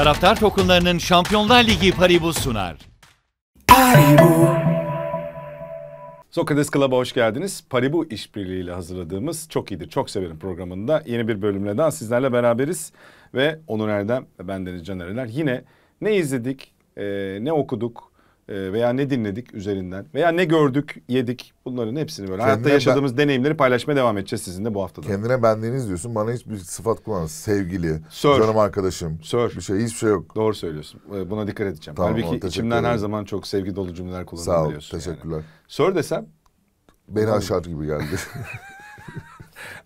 Taraftar tokenlarının Şampiyonlar Ligi Paribu sunar. Paribu. Sokrates Club'a hoş geldiniz. Paribu işbirliğiyle hazırladığımız Çok iyidir, Çok Severim programında yeni bir bölümle daha sizlerle beraberiz. Ve Onur Erdem ve ben Deniz Canereler yine ne izledik, e, ne okuduk, ee, veya ne dinledik üzerinden veya ne gördük, yedik bunların hepsini böyle Kendine hayatta yaşadığımız ben, deneyimleri paylaşmaya devam edeceğiz sizinle bu haftada. Kendine bendeniz diyorsun bana hiçbir sıfat kullanmaz. Sevgili, Sir. canım arkadaşım, Sir. bir şey hiçbir şey yok. Doğru söylüyorsun ee, buna dikkat edeceğim. Tamam, Halbuki içimden ederim. her zaman çok sevgi dolu cümleler kullanıyorum Sağ ol, teşekkürler. Yani. Sir desem? Beni aşağı gibi geldi.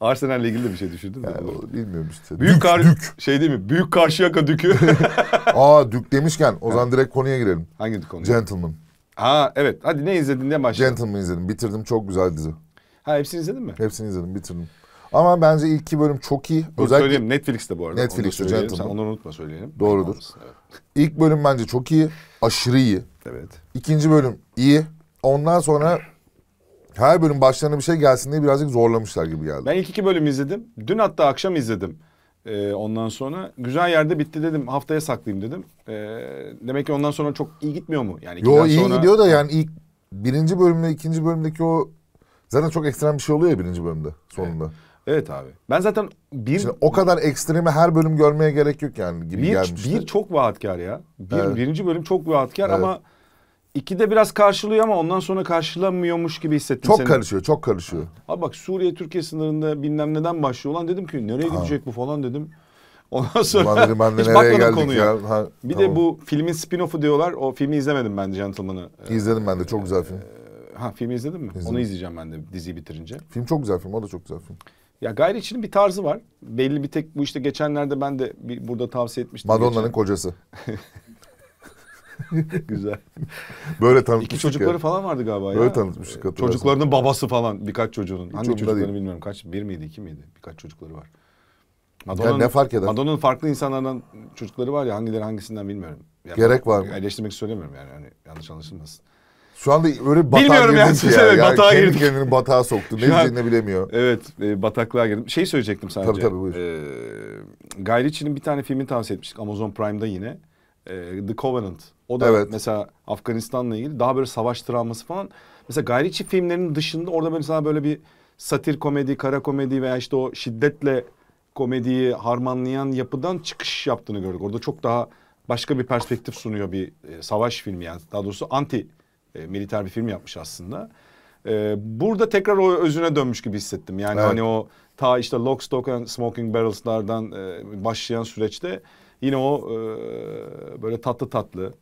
Arsenal'le ilgili de bir şey düşündün mü? Yani, bilmiyorum işte. Büyük dük, kar dük. şey değil mi? Büyük Karşıyaka Dükü. Aa Dük demişken o zaman direkt konuya girelim. Hangi dük konu? Gentleman. Ha evet. Hadi ne izledin diye başlayalım. Gentleman izledim. Bitirdim. Çok güzel dizi. Ha hepsini izledin mi? Hepsini izledim. Bitirdim. Ama bence ilk iki bölüm çok iyi. Dur, Özellikle söyleyeyim Netflix'te bu arada. Netflix'te Gentleman. Sen onu unutma söyleyelim. Doğrudur. Evet. İlk bölüm bence çok iyi. Aşırı iyi. Evet. İkinci bölüm iyi. Ondan sonra her bölüm başlarına bir şey gelsin diye birazcık zorlamışlar gibi geldi. Ben ilk iki bölüm izledim. Dün hatta akşam izledim. Ee, ondan sonra güzel yerde bitti dedim. Haftaya saklayayım dedim. Ee, demek ki ondan sonra çok iyi gitmiyor mu? Yani Yo iyi sonra... gidiyor da yani ilk birinci bölümde ikinci bölümdeki o zaten çok ekstrem bir şey oluyor ya birinci bölümde sonunda. Evet. Evet abi. Ben zaten bir... Şimdi o kadar ekstremi her bölüm görmeye gerek yok yani gibi bir, gelmişti. Bir çok vaatkar ya. Bir, evet. Birinci bölüm çok vaatkar evet. ama İki de biraz karşılıyor ama ondan sonra karşılanmıyormuş gibi hissettim Çok seni. karışıyor, çok karışıyor. Abi bak Suriye Türkiye sınırında bilmem neden başlıyor. Ulan dedim ki nereye gidecek bu falan dedim. Ondan sonra Ulan dedim, ben de hiç nereye bakmadım konuya. ya? Ha, bir de bu filmin spin-off'u diyorlar. O filmi izlemedim ben Gentleman'ı. İzledim ben de çok güzel film. Ee, ha filmi izledin mi? İzledim. Onu izleyeceğim ben de diziyi bitirince. Film çok güzel film, o da çok güzel film. Ya Gayri içinin bir tarzı var. Belli bir tek bu işte geçenlerde ben de bir, burada tavsiye etmiştim. Madonna'nın geçen. kocası. Güzel. Böyle tanıtmıştık. İki çocukları ya. falan vardı galiba Böyle ya. Böyle tanıtmıştık. Ee, çocuklarının babası falan birkaç çocuğunun. Hangi çocuklarını değil. bilmiyorum. Kaç? Bir miydi, iki miydi? Birkaç çocukları var. Madonna'nın, ne fark eder? Madonna'nın farklı insanlardan çocukları var ya hangileri hangisinden bilmiyorum. Yani Gerek var mı? Eleştirmek söylemiyorum yani. yani yanlış anlaşılmasın. Şu anda öyle bir batağa Bilmiyorum yani, ya. Evet, batağa kendi girdik. kendini batağa soktu. Ne diyeceğini bilemiyor. Evet e, bataklığa girdim. Şey söyleyecektim sadece. Tabii tabii buyur. Ee, Guy Ritchie'nin bir tane filmini tavsiye etmiştik. Amazon Prime'da yine. Ee, The Covenant o da evet. mesela Afganistan'la ilgili daha böyle savaş travması falan. Mesela gayriçi çift filmlerinin dışında orada mesela böyle bir satir komedi, kara komedi veya işte o şiddetle komediyi harmanlayan yapıdan çıkış yaptığını gördük. Orada çok daha başka bir perspektif sunuyor bir e, savaş filmi yani daha doğrusu anti e, militer bir film yapmış aslında. E, burada tekrar o özüne dönmüş gibi hissettim. Yani evet. hani o ta işte Lock, Stock and Smoking Barrels'lardan e, başlayan süreçte Yine o e, böyle tatlı tatlı,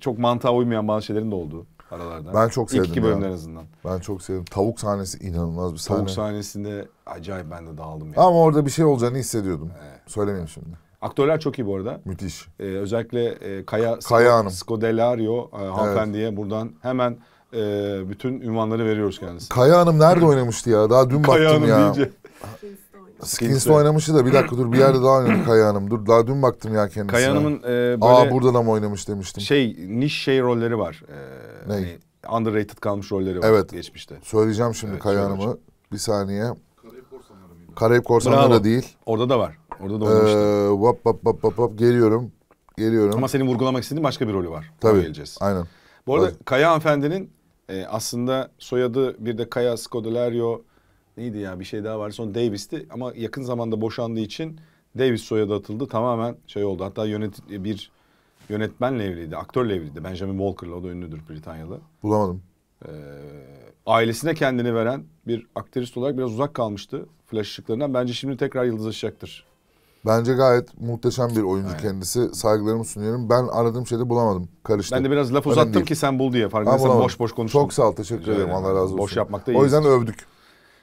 çok mantığa uymayan bazı şeylerin de olduğu aralarda. Ben çok sevdim İlk iki bölümler en azından. Ben çok sevdim. Tavuk sahnesi inanılmaz bir sahne. Tavuk sahnesinde acayip ben de dağıldım. Yani. Ama orada bir şey olacağını hissediyordum. Evet. Söylemeyeyim şimdi. Aktörler çok iyi bu arada. Müthiş. Ee, özellikle e, Kaya, Kaya Hanım. Scodelario e, hanımefendiye evet. buradan hemen e, bütün ünvanları veriyoruz kendisine. Kaya Hanım nerede oynamıştı ya? Daha dün Kaya baktım Hanım ya. Deyince. Skins'le oynamıştı da bir dakika dur bir yerde daha oynadı Kaya Hanım. Dur daha dün baktım ya kendisine. Kaya Hanım'ın e, böyle... Aa burada da mı oynamış demiştim. Şey niş şey rolleri var. Ee, ne? Hani underrated kalmış rolleri var evet. geçmişte. Söyleyeceğim şimdi evet, Kaya Hanım'ı. Bir saniye. Karayip Korsanları mıydı? Karayip Korsanları değil. Orada da var. Orada da oynamıştı. Ee, vap vap vap vap geliyorum. Geliyorum. Ama senin vurgulamak istediğin başka bir rolü var. Tabii. Geleceğiz. Aynen. Bu arada Tabii. Kaya hanımefendinin e, aslında soyadı bir de Kaya Scodelario neydi ya bir şey daha vardı Son Davis'ti ama yakın zamanda boşandığı için Davis soyadı atıldı. Tamamen şey oldu. Hatta yönet bir yönetmenle evliydi, aktörle evliydi. Benjamin Walker'la o da ünlüdür Britanyalı. Bulamadım. Ee, ailesine kendini veren bir aktrist olarak biraz uzak kalmıştı flash ışıklarından. Bence şimdi tekrar yıldızlaşacaktır. Bence gayet muhteşem bir oyuncu Aynen. kendisi. Saygılarımı sunuyorum. Ben aradığım şeyde bulamadım. Karıştı. Ben de biraz laf uzattım ki sen bul diye. Farkındaysan boş boş konuştun. Çok sağ ol. Teşekkür ederim. Allah razı olsun. Boş yapmakta iyi. O yüzden övdük.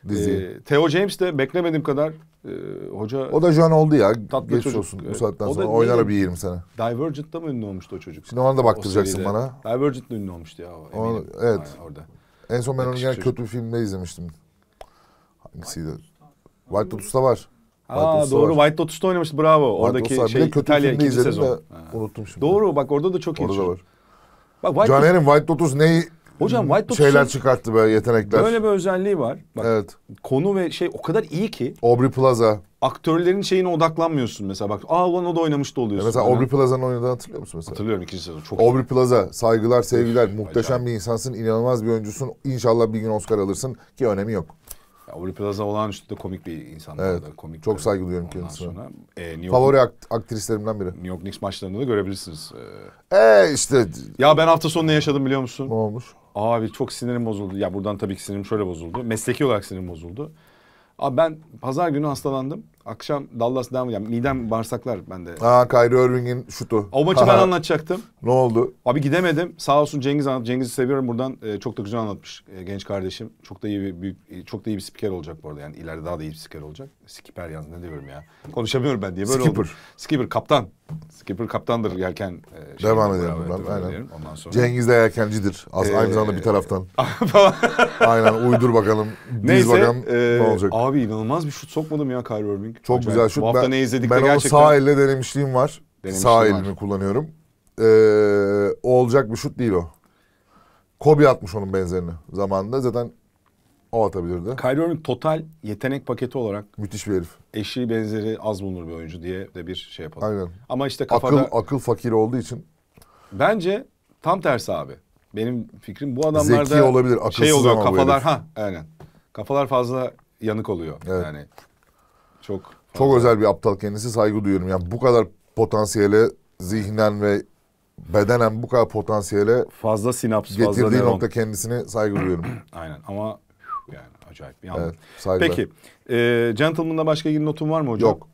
Dizi. E, ee, Theo James de beklemediğim kadar e, hoca... O da John oldu ya. Tatlı Geç çocuk. olsun bu saatten sonra. Oynar bir 20 sene. Divergent'da mı ünlü olmuştu o çocuk? Şimdi ona da baktıracaksın bana. Divergent'da ünlü olmuştu ya. O, O, evet. Yani orada. En son ben onu gene kötü bir filmde izlemiştim. Hangisiydi? White Lotus'ta var. Aa doğru var. White Lotus'ta oynamıştı bravo. White Oradaki Lotus'ta. şey İtalya ikinci sezon. unuttum şimdi. Doğru bak orada da çok iyi. Orada var. Bak White Caner'in White Lotus neyi Hocam hmm. White Lotus'un şeyler çıkarttı böyle yetenekler. Böyle bir özelliği var. Bak, evet. Konu ve şey o kadar iyi ki. Aubrey Plaza. Aktörlerin şeyine odaklanmıyorsun mesela bak. Aa ulan o da oynamış da oluyorsun. Ya e mesela Aubrey Plaza'nın oynadığını hatırlıyor musun mesela? Hatırlıyorum ikinci sezon. Çok Aubrey iyi. Plaza saygılar sevgiler muhteşem Acayip. bir insansın inanılmaz bir oyuncusun. İnşallah bir gün Oscar alırsın ki önemi yok. Ya, Aubrey Plaza olağanüstü de komik bir insan. Evet. komik Çok saygı duyuyorum kendisine. Sonra, e, New Favori akt- aktrislerimden biri. New York Knicks maçlarında da görebilirsiniz. Ee, e işte. Ya ben hafta sonu ne yaşadım biliyor musun? Ne olmuş? Abi çok sinirim bozuldu. Ya buradan tabii ki sinirim şöyle bozuldu. Mesleki olarak sinirim bozuldu. Abi ben pazar günü hastalandım. Akşam Dallas devam yani midem bağırsaklar bende. Aa Kyrie Irving'in şutu. O maçı ben anlatacaktım. Ne oldu? Abi gidemedim. Sağ olsun Cengiz anlat. Cengiz'i seviyorum buradan. E, çok da güzel anlatmış e, genç kardeşim. Çok da iyi bir büyük e, çok da iyi bir spiker olacak bu arada. Yani ileride daha da iyi bir spiker olacak. Skipper yalnız ne diyorum ya. Konuşamıyorum ben diye böyle Skipper. oldu. Skipper kaptan. Skipper kaptandır yerken. E, şey devam edelim buradan. Aynen. Ondan sonra. Cengiz de yerkencidir. Az, ee, aynı zamanda bir taraftan. aynen uydur bakalım. Neyse. Bakalım, e, ne olacak? Abi inanılmaz bir şut sokmadım ya Kyrie Irving. Çok acayip. güzel şut. Bu hafta ben, ne izledik ben de gerçekten. Ben sağ elle denemişliğim var. Denemişliğim sağ elimi kullanıyorum. Ee, olacak bir şut değil o. Kobe atmış onun benzerini zamanında. Zaten o atabilirdi. Kyrie Irving total yetenek paketi olarak müthiş bir herif. Eşi benzeri az bulunur bir oyuncu diye de bir şey yapalım. Aynen. Ama işte kafada akıl akıl fakiri olduğu için bence tam tersi abi. Benim fikrim bu adamlarda Zeki olabilir, şey akılsız şey oluyor ama kafalar ha aynen. Kafalar fazla yanık oluyor evet. yani. Çok fazla. çok özel bir aptal kendisi saygı duyuyorum. Yani bu kadar potansiyele zihnen ve bedenen bu kadar potansiyele fazla sinaps getirdiği fazla nokta nöron. kendisini saygı duyuyorum. Aynen ama yani acayip bir anlam. Evet, saygılar. Peki e, Gentleman'da başka ilgili notun var mı hocam? Yok.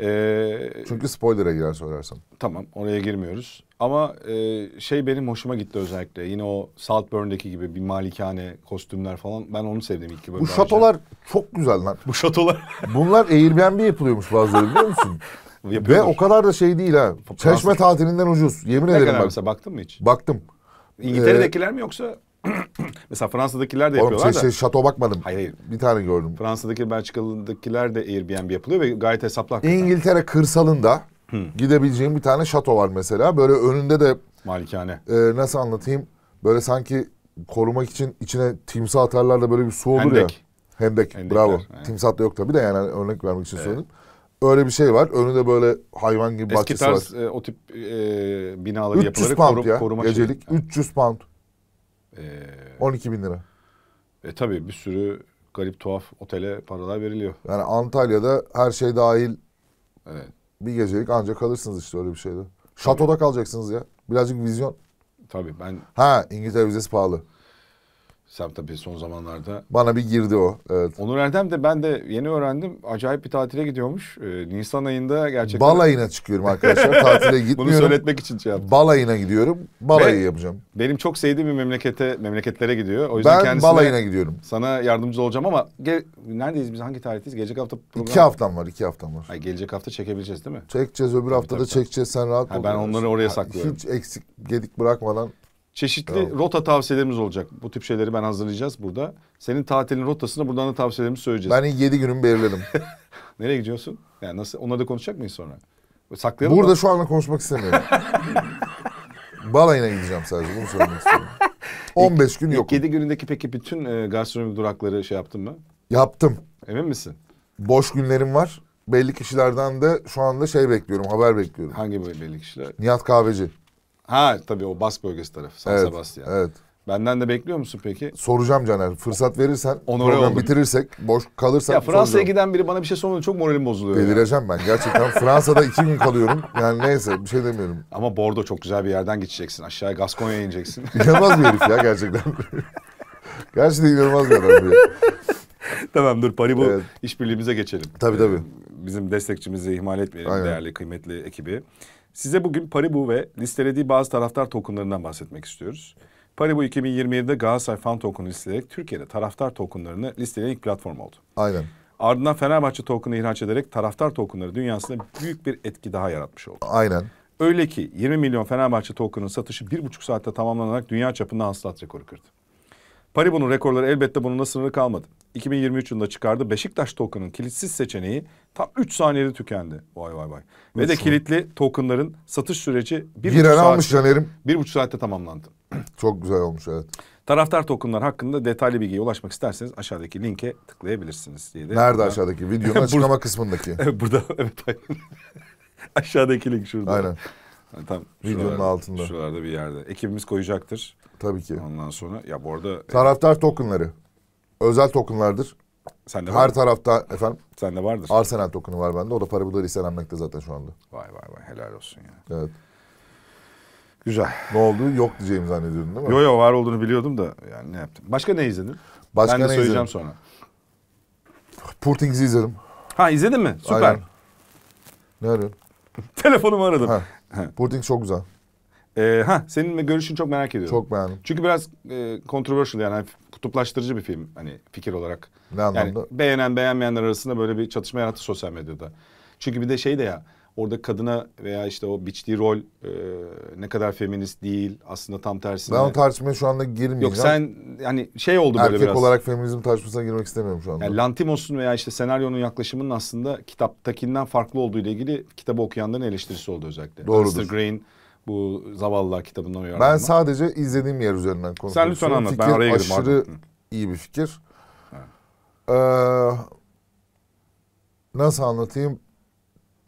E, Çünkü spoiler'a girer söylersem. Tamam oraya girmiyoruz. Ama e, şey benim hoşuma gitti özellikle. Yine o Saltburn'daki gibi bir malikane kostümler falan. Ben onu sevdim ilk bölümde. Bu şatolar önce. çok güzel Bu şatolar. Bunlar Airbnb yapılıyormuş bazıları biliyor musun? Ve o kadar da şey değil ha. Fransız. Çeşme tatilinden ucuz. Yemin ne ederim kadar ben. Mesela baktın mı hiç? Baktım. İngiltere'dekiler ee, mi yoksa mesela Fransa'dakiler de yapıyorlar şey, da. Şey, şato bakmadım. Hayır hayır. Bir tane gördüm. Fransa'daki Belçikalı'dakiler de Airbnb yapılıyor ve gayet hesaplı hakikaten. İngiltere kırsalında Gidebileceğim bir tane şato var mesela. Böyle önünde de malikane. E, nasıl anlatayım? Böyle sanki korumak için içine timsah atarlar da böyle bir su olur Hendek. ya. Hendek. Hendekler, bravo. Yani. Timsah da yok tabii de yani hani örnek vermek için evet. söyledim. Öyle bir şey var. Önünde böyle hayvan gibi Eski bahçesi tarz, var. Eski tarz o tip e, binaları 300 yapıları pound koru, ya, koruma gecelik. Şey. 300 pound. Ee, 12 bin lira. E tabii bir sürü garip tuhaf otele paralar veriliyor. Yani Antalya'da her şey dahil evet bir gecelik ancak kalırsınız işte öyle bir şeyde. Şatoda kalacaksınız ya. Birazcık vizyon. Tabii ben... Ha İngiltere vizesi pahalı. Sen tabii son zamanlarda. Bana bir girdi o. Evet. Onur Erdem de ben de yeni öğrendim. Acayip bir tatile gidiyormuş. Ee, Nisan ayında gerçekten... Balayına çıkıyorum arkadaşlar. tatile gitmiyorum. Bunu söyletmek için şey yaptım. Balayına gidiyorum. Balayı Ve yapacağım. Benim çok sevdiğim bir memlekete, memleketlere gidiyor. O yüzden ben kendisine balayına gidiyorum. Sana yardımcı olacağım ama ge- neredeyiz biz? Hangi tarihteyiz? Gelecek hafta program... İki haftam var. iki haftam var. Ay, gelecek hafta çekebileceğiz değil mi? Çekeceğiz. Öbür haftada çekeceğiz. Sen rahat ol. Ben onları oraya saklıyorum. Hiç eksik gedik bırakmadan Çeşitli Bravo. rota tavsiyelerimiz olacak. Bu tip şeyleri ben hazırlayacağız burada. Senin tatilin rotasını buradan da tavsiyelerimizi söyleyeceğiz. Ben 7 günümü belirledim. Nereye gidiyorsun? Yani nasıl? Onları da konuşacak mıyız sonra? Saklayalım Burada mı? şu anda konuşmak istemiyorum. Balayına gideceğim sadece bunu söylemek istiyorum. 15 gün yok. 7 günündeki peki bütün e, gastronomi durakları şey yaptın mı? Yaptım. Emin misin? Boş günlerim var. Belli kişilerden de şu anda şey bekliyorum, haber bekliyorum. Hangi belli kişiler? Nihat Kahveci. Ha tabii o Bas bölgesi tarafı. San evet, Sebastian. Evet. Benden de bekliyor musun peki? Soracağım Caner. Fırsat verirsen, Onore program olur. bitirirsek, boş kalırsak Ya Fransa'ya giden biri bana bir şey sormadı çok moralim bozuluyor. Delireceğim ben. Gerçekten Fransa'da iki gün kalıyorum. Yani neyse bir şey demiyorum. Ama Bordo çok güzel bir yerden geçeceksin. Aşağıya Gaskonya'ya ineceksin. İnanılmaz bir herif ya gerçekten. gerçekten inanılmaz bir adam. tamam dur Paribu evet. işbirliğimize geçelim. Tabii tabii. Ee, bizim destekçimizi ihmal etmeyelim Aynen. değerli kıymetli ekibi. Size bugün Paribu ve listelediği bazı taraftar tokenlarından bahsetmek istiyoruz. Paribu 2027'de Galatasaray fan token'ı listeleyerek Türkiye'de taraftar tokenlarını listeleyen ilk platform oldu. Aynen. Ardından Fenerbahçe token'ı ihraç ederek taraftar tokenları dünyasında büyük bir etki daha yaratmış oldu. Aynen. Öyle ki 20 milyon Fenerbahçe token'ın satışı bir buçuk saatte tamamlanarak dünya çapında hasılat rekoru kırdı. Paribu'nun rekorları elbette bununla sınırı kalmadı. 2023 yılında çıkardı Beşiktaş token'ın kilitsiz seçeneği tam 3 saniyede tükendi. Vay vay vay. Ve Nasıl? de kilitli token'ların satış süreci 1,5 saat Caner'im. 1,5 saatte tamamlandı. Çok güzel olmuş evet. Taraftar tokenlar hakkında detaylı bilgiye ulaşmak isterseniz aşağıdaki linke tıklayabilirsiniz diye de. Nerede burada... aşağıdaki? Videonun açıklama kısmındaki. burada evet. aşağıdaki link şurada. Aynen. tam Videonun şuralarda, altında. Şuralarda bir yerde. Ekibimiz koyacaktır. Tabii ki. Ondan sonra ya bu arada... E, Taraftar tokenları. Özel tokenlardır. Sende Her var tarafta efendim. Sende vardır. Arsenal token'ı var bende. O da para bulları istenmekte zaten şu anda. Vay vay vay helal olsun ya. Evet. Güzel. Ne oldu? Yok diyeceğimi zannediyordun değil mi? Yok yok var olduğunu biliyordum da yani ne yaptım. Başka ne izledin? Başka ben de ne söyleyeceğim izledim? sonra. Portings'i izledim. Ha izledin mi? Süper. Aynen. Ne arıyorsun? Telefonumu aradım. Ha. Portings çok güzel. Ee, ha senin görüşünü çok merak ediyorum. Çok beğendim. Çünkü biraz e, controversial yani hani kutuplaştırıcı bir film hani fikir olarak. Ne anlamda? Yani beğenen beğenmeyenler arasında böyle bir çatışma yarattı sosyal medyada. Çünkü bir de şey de ya orada kadına veya işte o biçtiği rol e, ne kadar feminist değil aslında tam tersine. Ben o tartışmaya şu anda girmeyeceğim. Yok sen yani şey oldu Erkek böyle biraz. Erkek olarak feminizm tartışmasına girmek istemiyorum şu anda. Yani Lantimos'un veya işte senaryonun yaklaşımının aslında kitaptakinden farklı olduğu ile ilgili kitabı okuyanların eleştirisi oldu özellikle. Doğrudur. Mr Green bu Zavallılar kitabından uyarlanma. Ben sadece izlediğim yer üzerinden konuşuyorum. Sen lütfen anlat. Fikir ben araya girdim. aşırı iyi bir fikir. Ee, nasıl anlatayım?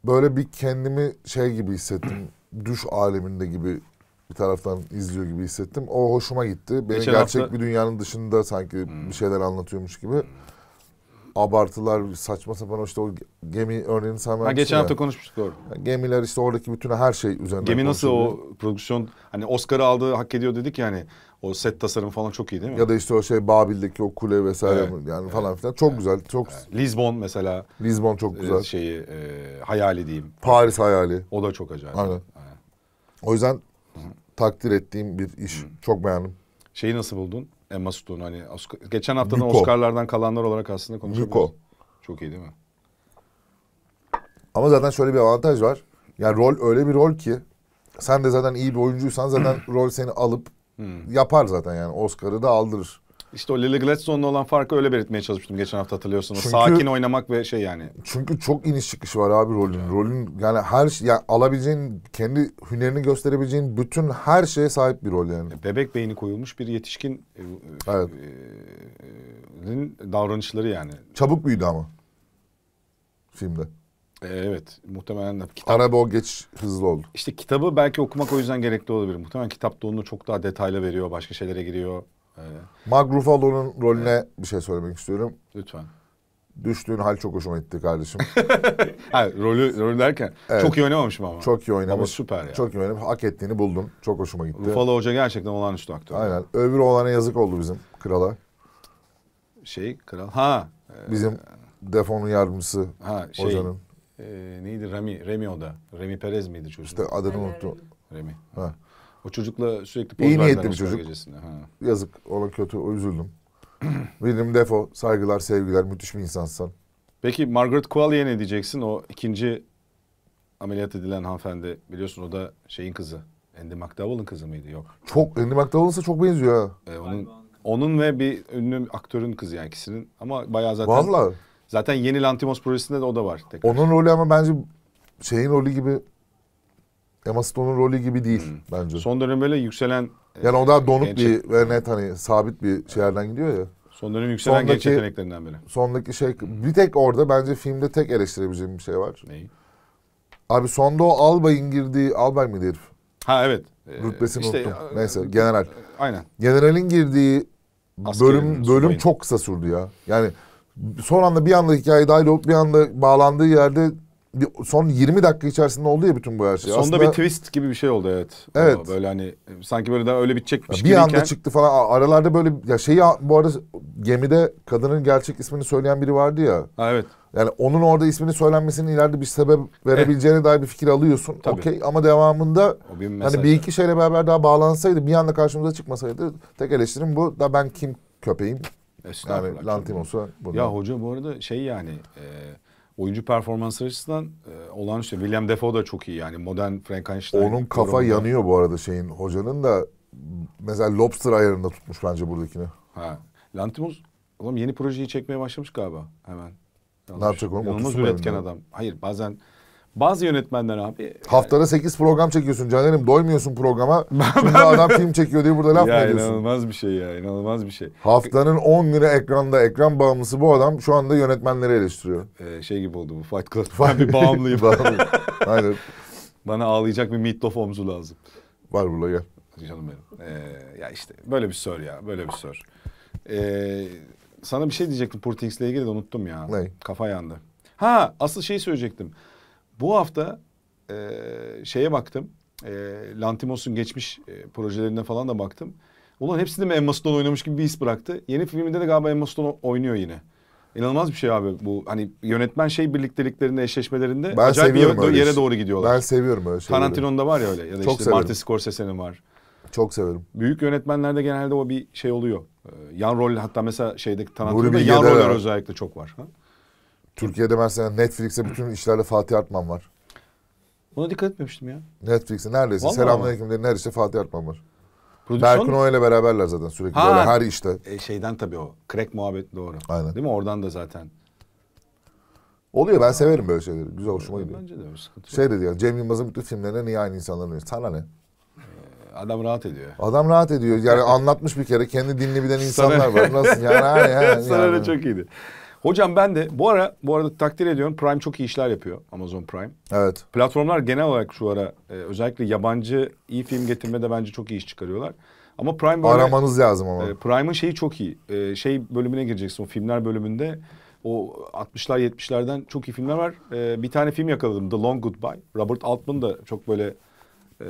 Böyle bir kendimi şey gibi hissettim. düş aleminde gibi bir taraftan izliyor gibi hissettim. O hoşuma gitti. Beni Geçen gerçek hafta... bir dünyanın dışında sanki hmm. bir şeyler anlatıyormuş gibi. Hmm abartılar, saçma sapan işte o gemi örneğini sen Ha, geçen hafta konuşmuştuk doğru. Yani gemiler işte oradaki bütün her şey üzerine Gemi nasıl o prodüksiyon hani Oscar'ı aldı hak ediyor dedik yani. O set tasarım falan çok iyi değil mi? Ya da işte o şey Babil'deki o kule vesaire evet. yani evet. falan filan çok evet. güzel. Çok evet. Lizbon mesela. Lisbon çok ee, güzel. Şeyi e, hayali diyeyim. Paris hayali. O da çok acayip. Aynen. Aynen. O yüzden Hı-hı. takdir ettiğim bir iş. Hı-hı. Çok beğendim. Şeyi nasıl buldun? Emma Stone hani Oscar, geçen hafta da Oscar'lardan kalanlar olarak aslında konuşuyoruz. Vico. Çok iyi değil mi? Ama zaten şöyle bir avantaj var. Yani rol öyle bir rol ki sen de zaten iyi bir oyuncuysan zaten rol seni alıp hmm. yapar zaten yani Oscar'ı da aldırır. İşte o Lily Gladstone'la olan farkı öyle belirtmeye çalıştım geçen hafta hatırlıyorsunuz. Çünkü, Sakin oynamak ve şey yani. Çünkü çok iniş çıkış var abi rolün. Evet. Rolün yani her şey yani alabileceğin kendi hünerini gösterebileceğin bütün her şeye sahip bir rol yani. Bebek beyni koyulmuş bir yetişkin e, e, evet. E, davranışları yani. Çabuk büyüdü ama filmde. E, evet muhtemelen de. Kitap... Araba o geç hızlı oldu. İşte kitabı belki okumak o yüzden gerekli olabilir. Muhtemelen kitapta onu çok daha detaylı veriyor. Başka şeylere giriyor. Öyle. Mark Ruffalo'nun rolüne evet. bir şey söylemek istiyorum. Lütfen. Düştüğün hal çok hoşuma gitti kardeşim. ha, rolü, rolü derken evet. çok iyi oynamamışım ama. Çok iyi oynamış. Ama süper ya. Çok iyi oynamış. Hak ettiğini buldum. Çok hoşuma gitti. Ruffalo Hoca gerçekten olağanüstü aktör. Aynen. Öbür olana yazık oldu bizim krala. Şey kral. Ha. Bizim ee, defonun yardımcısı ha, şey, hocanın. E, neydi Remi? Remi o da. Remi Perez miydi çocuk? İşte adını unuttum. Remi. Ha. O çocukla sürekli poz İyi niyetli bir çocuk. Gecesinde. Ha. Yazık. Ona kötü. O üzüldüm. Benim defo. Saygılar, sevgiler. Müthiş bir insansın. Peki Margaret Qualley'e ne diyeceksin? O ikinci ameliyat edilen hanımefendi biliyorsun o da şeyin kızı. Andy McDowell'ın kızı mıydı? Yok. Çok Andy McDowell'ınsa çok benziyor ha. Ee, onun onun ve bir ünlü aktörün kızı yani ikisinin. Ama bayağı zaten Vallahi. zaten yeni Lantimos projesinde de o da var tekrar. Onun rolü ama bence şeyin rolü gibi Emma Stone'un rolü gibi değil hmm. bence. Son dönem böyle yükselen... Yani o daha donuk bir ve net hani sabit bir şeylerden gidiyor ya. Son dönem yükselen sondaki, genç yeteneklerinden biri. Sondaki şey... Bir tek orada bence filmde tek eleştirebileceğim bir şey var. Neyi? Abi sonda o Albay'ın girdiği... Albay mıydı herif? Ha evet. Ee, Rütbesini işte, unuttum. Ya, e, Neyse general. Aynen. Generalin girdiği Askerin, bölüm bölüm subayın. çok kısa sürdü ya. Yani son anda bir anda hikaye dahil olup bir anda bağlandığı yerde bir son 20 dakika içerisinde oldu ya bütün bu her şey. Sonda Aslında, bir twist gibi bir şey oldu evet. Evet. Böyle hani sanki böyle daha öyle bitecekmiş gibi. Bir anda çıktı falan. Aralarda böyle ya şeyi bu arada gemide kadının gerçek ismini söyleyen biri vardı ya. Ha evet. Yani onun orada ismini söylenmesinin ileride bir sebep verebileceğine eh. dair bir fikir alıyorsun. Okey ama devamında bir hani bir iki şeyle beraber daha bağlansaydı bir anda karşımıza çıkmasaydı tek eleştirim bu da ben kim köpeğim. Yani Lantimos'a. Ya hoca bu arada şey yani e, oyuncu performansları açısından e, işte William Defoe da çok iyi yani modern Frankenstein. Onun kafa yorumda. yanıyor bu arada şeyin hocanın da mesela lobster ayarında tutmuş bence buradakini. Ha. Lantimos oğlum yeni projeyi çekmeye başlamış galiba hemen. Ne yapacak oğlum? Yanılmaz üretken adam. Hayır bazen bazı yönetmenler abi. Haftada 8 program çekiyorsun Caner'im. Doymuyorsun programa. Şimdi adam film çekiyor diye burada laf ya mı ediyorsun? inanılmaz bir şey ya. inanılmaz bir şey. Haftanın 10 günü ekranda ekran bağımlısı bu adam şu anda yönetmenleri eleştiriyor. Ee, şey gibi oldu bu Fight Club. Ben bir bağımlıyım. Aynen. Bana ağlayacak bir meatloaf omzu lazım. Var burada gel. Canım benim. Ee, ya işte böyle bir sör ya. Böyle bir sör. Ee, sana bir şey diyecektim Portings'le ilgili de unuttum ya. Ne? Kafa yandı. Ha asıl şeyi söyleyecektim. Bu hafta e, şeye baktım. E, Lantimos'un geçmiş e, projelerine falan da baktım. Ulan hepsinde mi Emma Stone oynamış gibi bir his bıraktı. Yeni filminde de galiba Emma Stone oynuyor yine. İnanılmaz bir şey abi bu. Hani yönetmen şey birlikteliklerinde, eşleşmelerinde ben acayip bir yere, yere doğru gidiyorlar. Ben seviyorum öyle şeyleri. Tarantino'nda var ya öyle. Ya da Çok işte severim. Martin Scorsese'nin var. Çok severim. Büyük yönetmenlerde genelde o bir şey oluyor. Ee, yan rol hatta mesela şeydeki Tarantino'da yan roller özellikle çok var. Ha? Türkiye'de ben Netflix'e bütün işlerle Fatih Artman var. Buna dikkat etmemiştim ya. Netflix'e neredeyse. Vallahi Selamünaleyküm dediğin her Fatih Artman var. Berkun mu? ile beraberler zaten sürekli Ha. böyle her işte. E, şeyden tabii o. Crack muhabbet doğru. Aynen. Değil mi? Oradan da zaten. Oluyor ben severim böyle şeyleri. Güzel hoşuma gidiyor. Bence de öyle sıkıntı Şey dedi ya Cem Yılmaz'ın bütün filmlerine niye aynı insanlar oynuyor? Sana ne? E, adam rahat ediyor. Adam rahat ediyor. Yani anlatmış bir kere kendi dinini bilen insanlar var. Nasıl yani? Hani, yani, Sana da çok iyiydi. Hocam ben de bu ara bu arada takdir ediyorum Prime çok iyi işler yapıyor Amazon Prime. Evet. Platformlar genel olarak şu ara e, özellikle yabancı iyi film getirmede bence çok iyi iş çıkarıyorlar. Ama Prime böyle, aramanız lazım ama. E, Prime'ın şeyi çok iyi. E, şey bölümüne gireceksin o filmler bölümünde. O 60'lar 70'lerden çok iyi filmler var. E, bir tane film yakaladım The Long Goodbye. Robert Altman da çok böyle e,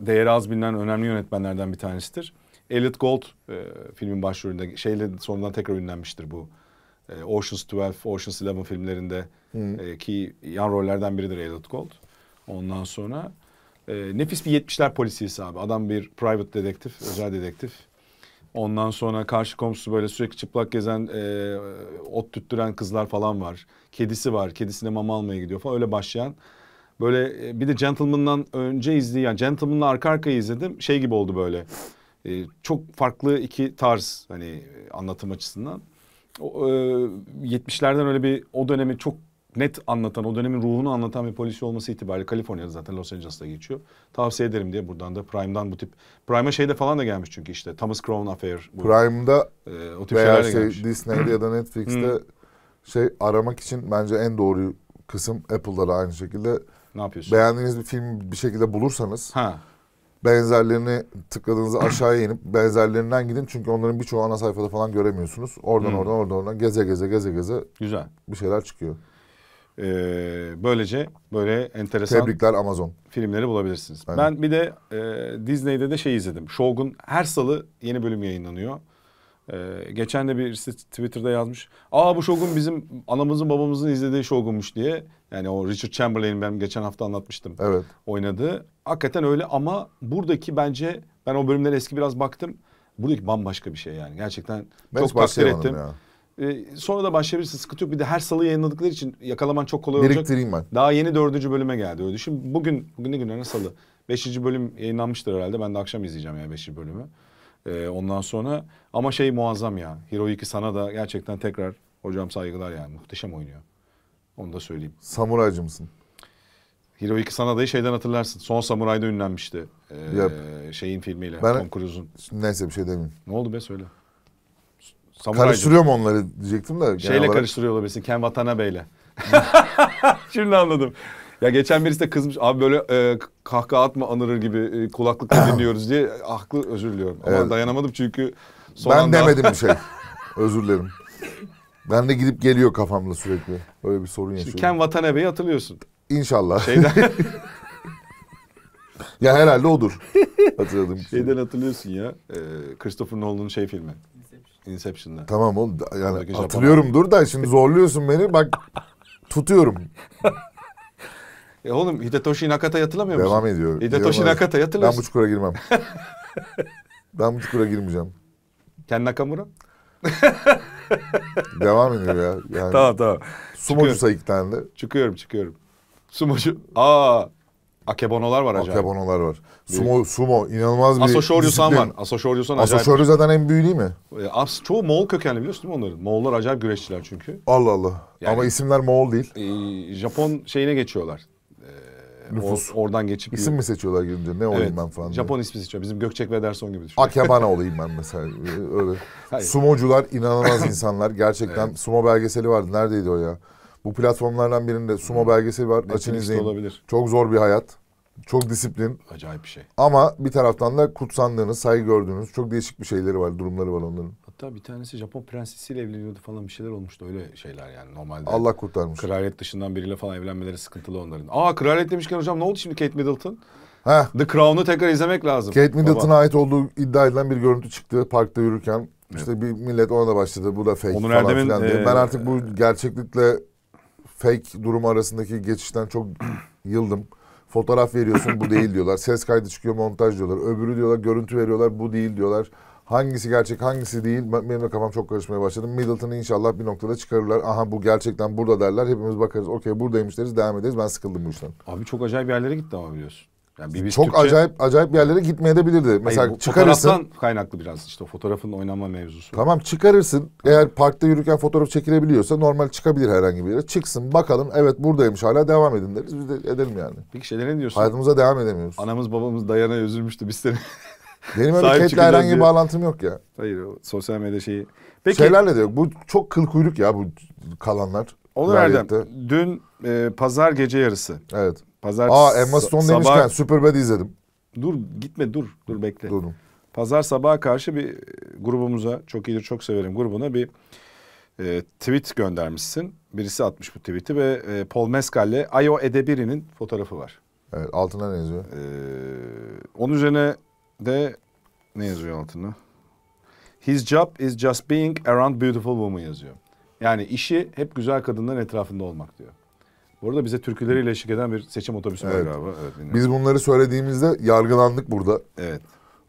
değeri az bilinen önemli yönetmenlerden bir tanesidir. Elliot Gold e, filmin başrolünde şeyle sonradan tekrar ünlenmiştir bu e, Ocean's 12, Ocean's 11 filmlerinde e, ki yan rollerden biridir Elliot Gold. Ondan sonra e, nefis bir 70'ler polisiyesi abi. Adam bir private dedektif, özel dedektif. Ondan sonra karşı komşusu böyle sürekli çıplak gezen, e, ot tüttüren kızlar falan var. Kedisi var, kedisine mama almaya gidiyor falan öyle başlayan. Böyle e, bir de Gentleman'dan önce izledi yani Gentleman'la arka arkaya izledim. Şey gibi oldu böyle. E, çok farklı iki tarz hani anlatım açısından. 70'lerden e, öyle bir o dönemi çok net anlatan, o dönemin ruhunu anlatan bir polisi olması itibariyle Kaliforniya'da zaten Los Angeles'ta geçiyor. Tavsiye ederim diye buradan da Prime'dan bu tip. Prime'a şeyde falan da gelmiş çünkü işte Thomas Crown Affair. Bu, Prime'da e, o tip veya şey, Disney'de ya da Netflix'te hmm. şey aramak için bence en doğru kısım Apple'da da aynı şekilde. Ne yapıyorsun? Beğendiğiniz bir film bir şekilde bulursanız. Ha benzerlerini tıkladığınızda aşağıya inip benzerlerinden gidin. Çünkü onların birçoğu ana sayfada falan göremiyorsunuz. Oradan hmm. oradan oradan oradan geze geze geze geze Güzel. bir şeyler çıkıyor. Ee, böylece böyle enteresan Tebrikler Amazon. filmleri bulabilirsiniz. Aynen. Ben bir de e, Disney'de de şey izledim. Shogun her salı yeni bölüm yayınlanıyor. Ee, geçen de birisi Twitter'da yazmış. Aa bu Shogun bizim anamızın babamızın izlediği Shogun'muş diye. Yani o Richard Chamberlain ben geçen hafta anlatmıştım. Evet. Oynadı. Hakikaten öyle ama buradaki bence ben o bölümlere eski biraz baktım. Buradaki bambaşka bir şey yani. Gerçekten ben çok takdir ettim. Ee, sonra da başlayabilirsin. Sıkıntı yok. Bir de her salı yayınladıkları için yakalaman çok kolay olacak. Biriktireyim ben. Daha yeni dördüncü bölüme geldi. Öyle düşün. Bugün, bugün ne günlerine salı. Beşinci bölüm yayınlanmıştır herhalde. Ben de akşam izleyeceğim yani beşinci bölümü. Ee, ondan sonra ama şey muazzam ya. Hiroyuki sana da gerçekten tekrar hocam saygılar yani. Muhteşem oynuyor. Onu da söyleyeyim. Samuraycı mısın? Hiroyuki Sanada'yı şeyden hatırlarsın. Son Samuray'da ünlenmişti. Ee, Yap. Şeyin filmiyle. Ben- Tom Cruise'un. Neyse bir şey demeyeyim. Ne oldu be söyle. Samuray'dı. Karıştırıyorum onları diyecektim de. Şeyle olarak- karıştırıyor olabilirsin. Ken Watanabe'yle. Şimdi anladım. Ya geçen birisi de kızmış. Abi böyle e, kahkaha atma anırır gibi e, kulaklıkla dinliyoruz diye. Haklı özür diliyorum. Ama Evet. dayanamadım çünkü son Ben anda... demedim bir şey. Özür dilerim. Ben de gidip geliyor kafamla sürekli. Böyle bir sorun yaşıyorum. Ken Watanabe'yi hatırlıyorsun. İnşallah. Şeyden... ya herhalde odur. Hatırladım. Şeyden hatırlıyorsun ya. E, Christopher Nolan'ın şey filmi. Inception'da. Tamam oğlum yani Oradaki hatırlıyorum dur da şimdi zorluyorsun beni bak tutuyorum. e oğlum Hidetoshi Nakata'yı hatırlamıyor musun? Devam ediyor. Hidetoshi Nakata'yı hatırlıyorsun. Ben bu çukura girmem. ben bu çukura girmeyeceğim. Ken Nakamura? Devam ediyor ya. Yani, tamam tamam. Sumo Sayık'tan da. Çıkıyorum çıkıyorum. Sumocu. Aa. Akebonolar var acayip. Akebonolar var. Sumo, sumo inanılmaz bir Asoshoryu-san var. Asoshoryu-san acayip. Asoshoryu zaten en büyüğü değil mi? E, As, çoğu Moğol kökenli biliyorsun değil mi onların? Moğollar acayip güreşçiler çünkü. Allah Allah. Yani, Ama isimler Moğol değil. E, Japon şeyine geçiyorlar. E, Nüfus. Or, oradan geçip. İsim mi seçiyorlar girince? Ne evet, ben falan diye. Japon ismi seçiyor. Bizim Gökçek ve Ederson gibi düşün. Akebana olayım ben mesela. Öyle. Hayır. Sumocular inanılmaz insanlar. Gerçekten evet. sumo belgeseli vardı. Neredeydi o ya? Bu platformlardan birinde sumo hmm. belgeseli var. Açın izleyin. Olabilir. Çok zor bir hayat. Çok disiplin. Acayip bir şey. Ama bir taraftan da kutsandığınız, saygı gördüğünüz çok değişik bir şeyleri var, durumları var onların. Hatta bir tanesi Japon prensesiyle evleniyordu falan bir şeyler olmuştu öyle şeyler yani normalde. Allah kurtarmış. Kraliyet dışından biriyle falan evlenmeleri sıkıntılı onların. Aa kraliyet demişken hocam ne oldu şimdi Kate Middleton? Heh. The Crown'u tekrar izlemek lazım. Kate Middleton'a ait olduğu iddia edilen bir görüntü çıktı parkta yürürken. Evet. İşte bir millet ona da başladı. Bu da fake Onur falan Erdem'in, filan diye. Ben e, artık bu gerçeklikle fake durum arasındaki geçişten çok yıldım. Fotoğraf veriyorsun bu değil diyorlar. Ses kaydı çıkıyor montaj diyorlar. Öbürü diyorlar görüntü veriyorlar bu değil diyorlar. Hangisi gerçek hangisi değil benim de kafam çok karışmaya başladı. Middleton'ı inşallah bir noktada çıkarırlar. Aha bu gerçekten burada derler. Hepimiz bakarız okey buradaymış deriz devam ederiz. Ben sıkıldım bu işten. Abi çok acayip yerlere gitti ama biliyorsun. Yani BBC çok Türkçe... acayip acayip yerlere gitmeye de bilirdi. Mesela Hayır, bu çıkarırsın. kaynaklı biraz işte fotoğrafın oynama mevzusu. Tamam çıkarırsın. Eğer parkta yürürken fotoğraf çekilebiliyorsa normal çıkabilir herhangi bir yere. Çıksın bakalım evet buradaymış hala devam edin deriz. Biz de edelim yani. Peki şeylere ne diyorsun? Hayatımıza devam edemiyoruz. Anamız babamız Dayana üzülmüştü biz seni. Benim öyle Kate'le herhangi bir bağlantım yok ya. Hayır sosyal medya şeyi. Peki, Şeylerle de yok. Bu çok kıl kuyruk ya bu kalanlar. Olur nereden? Dün e, pazar gece yarısı. Evet. Pazartesi Aa Emma Stone sabah... demişken Superbad izledim. Dur gitme dur. Dur bekle. Durdum. Pazar sabaha karşı bir e, grubumuza çok iyidir çok severim grubuna bir e, tweet göndermişsin. Birisi atmış bu tweet'i ve e, Paul Mescal'le Ayo Edebiri'nin fotoğrafı var. Evet altına ne yazıyor? Ee, onun üzerine de ne yazıyor altına? His job is just being around beautiful women yazıyor. Yani işi hep güzel kadınların etrafında olmak diyor. Bu arada bize türküleriyle eşlik eden bir seçim otobüsü evet. var galiba. Evet, Biz bunları söylediğimizde yargılandık burada. Evet.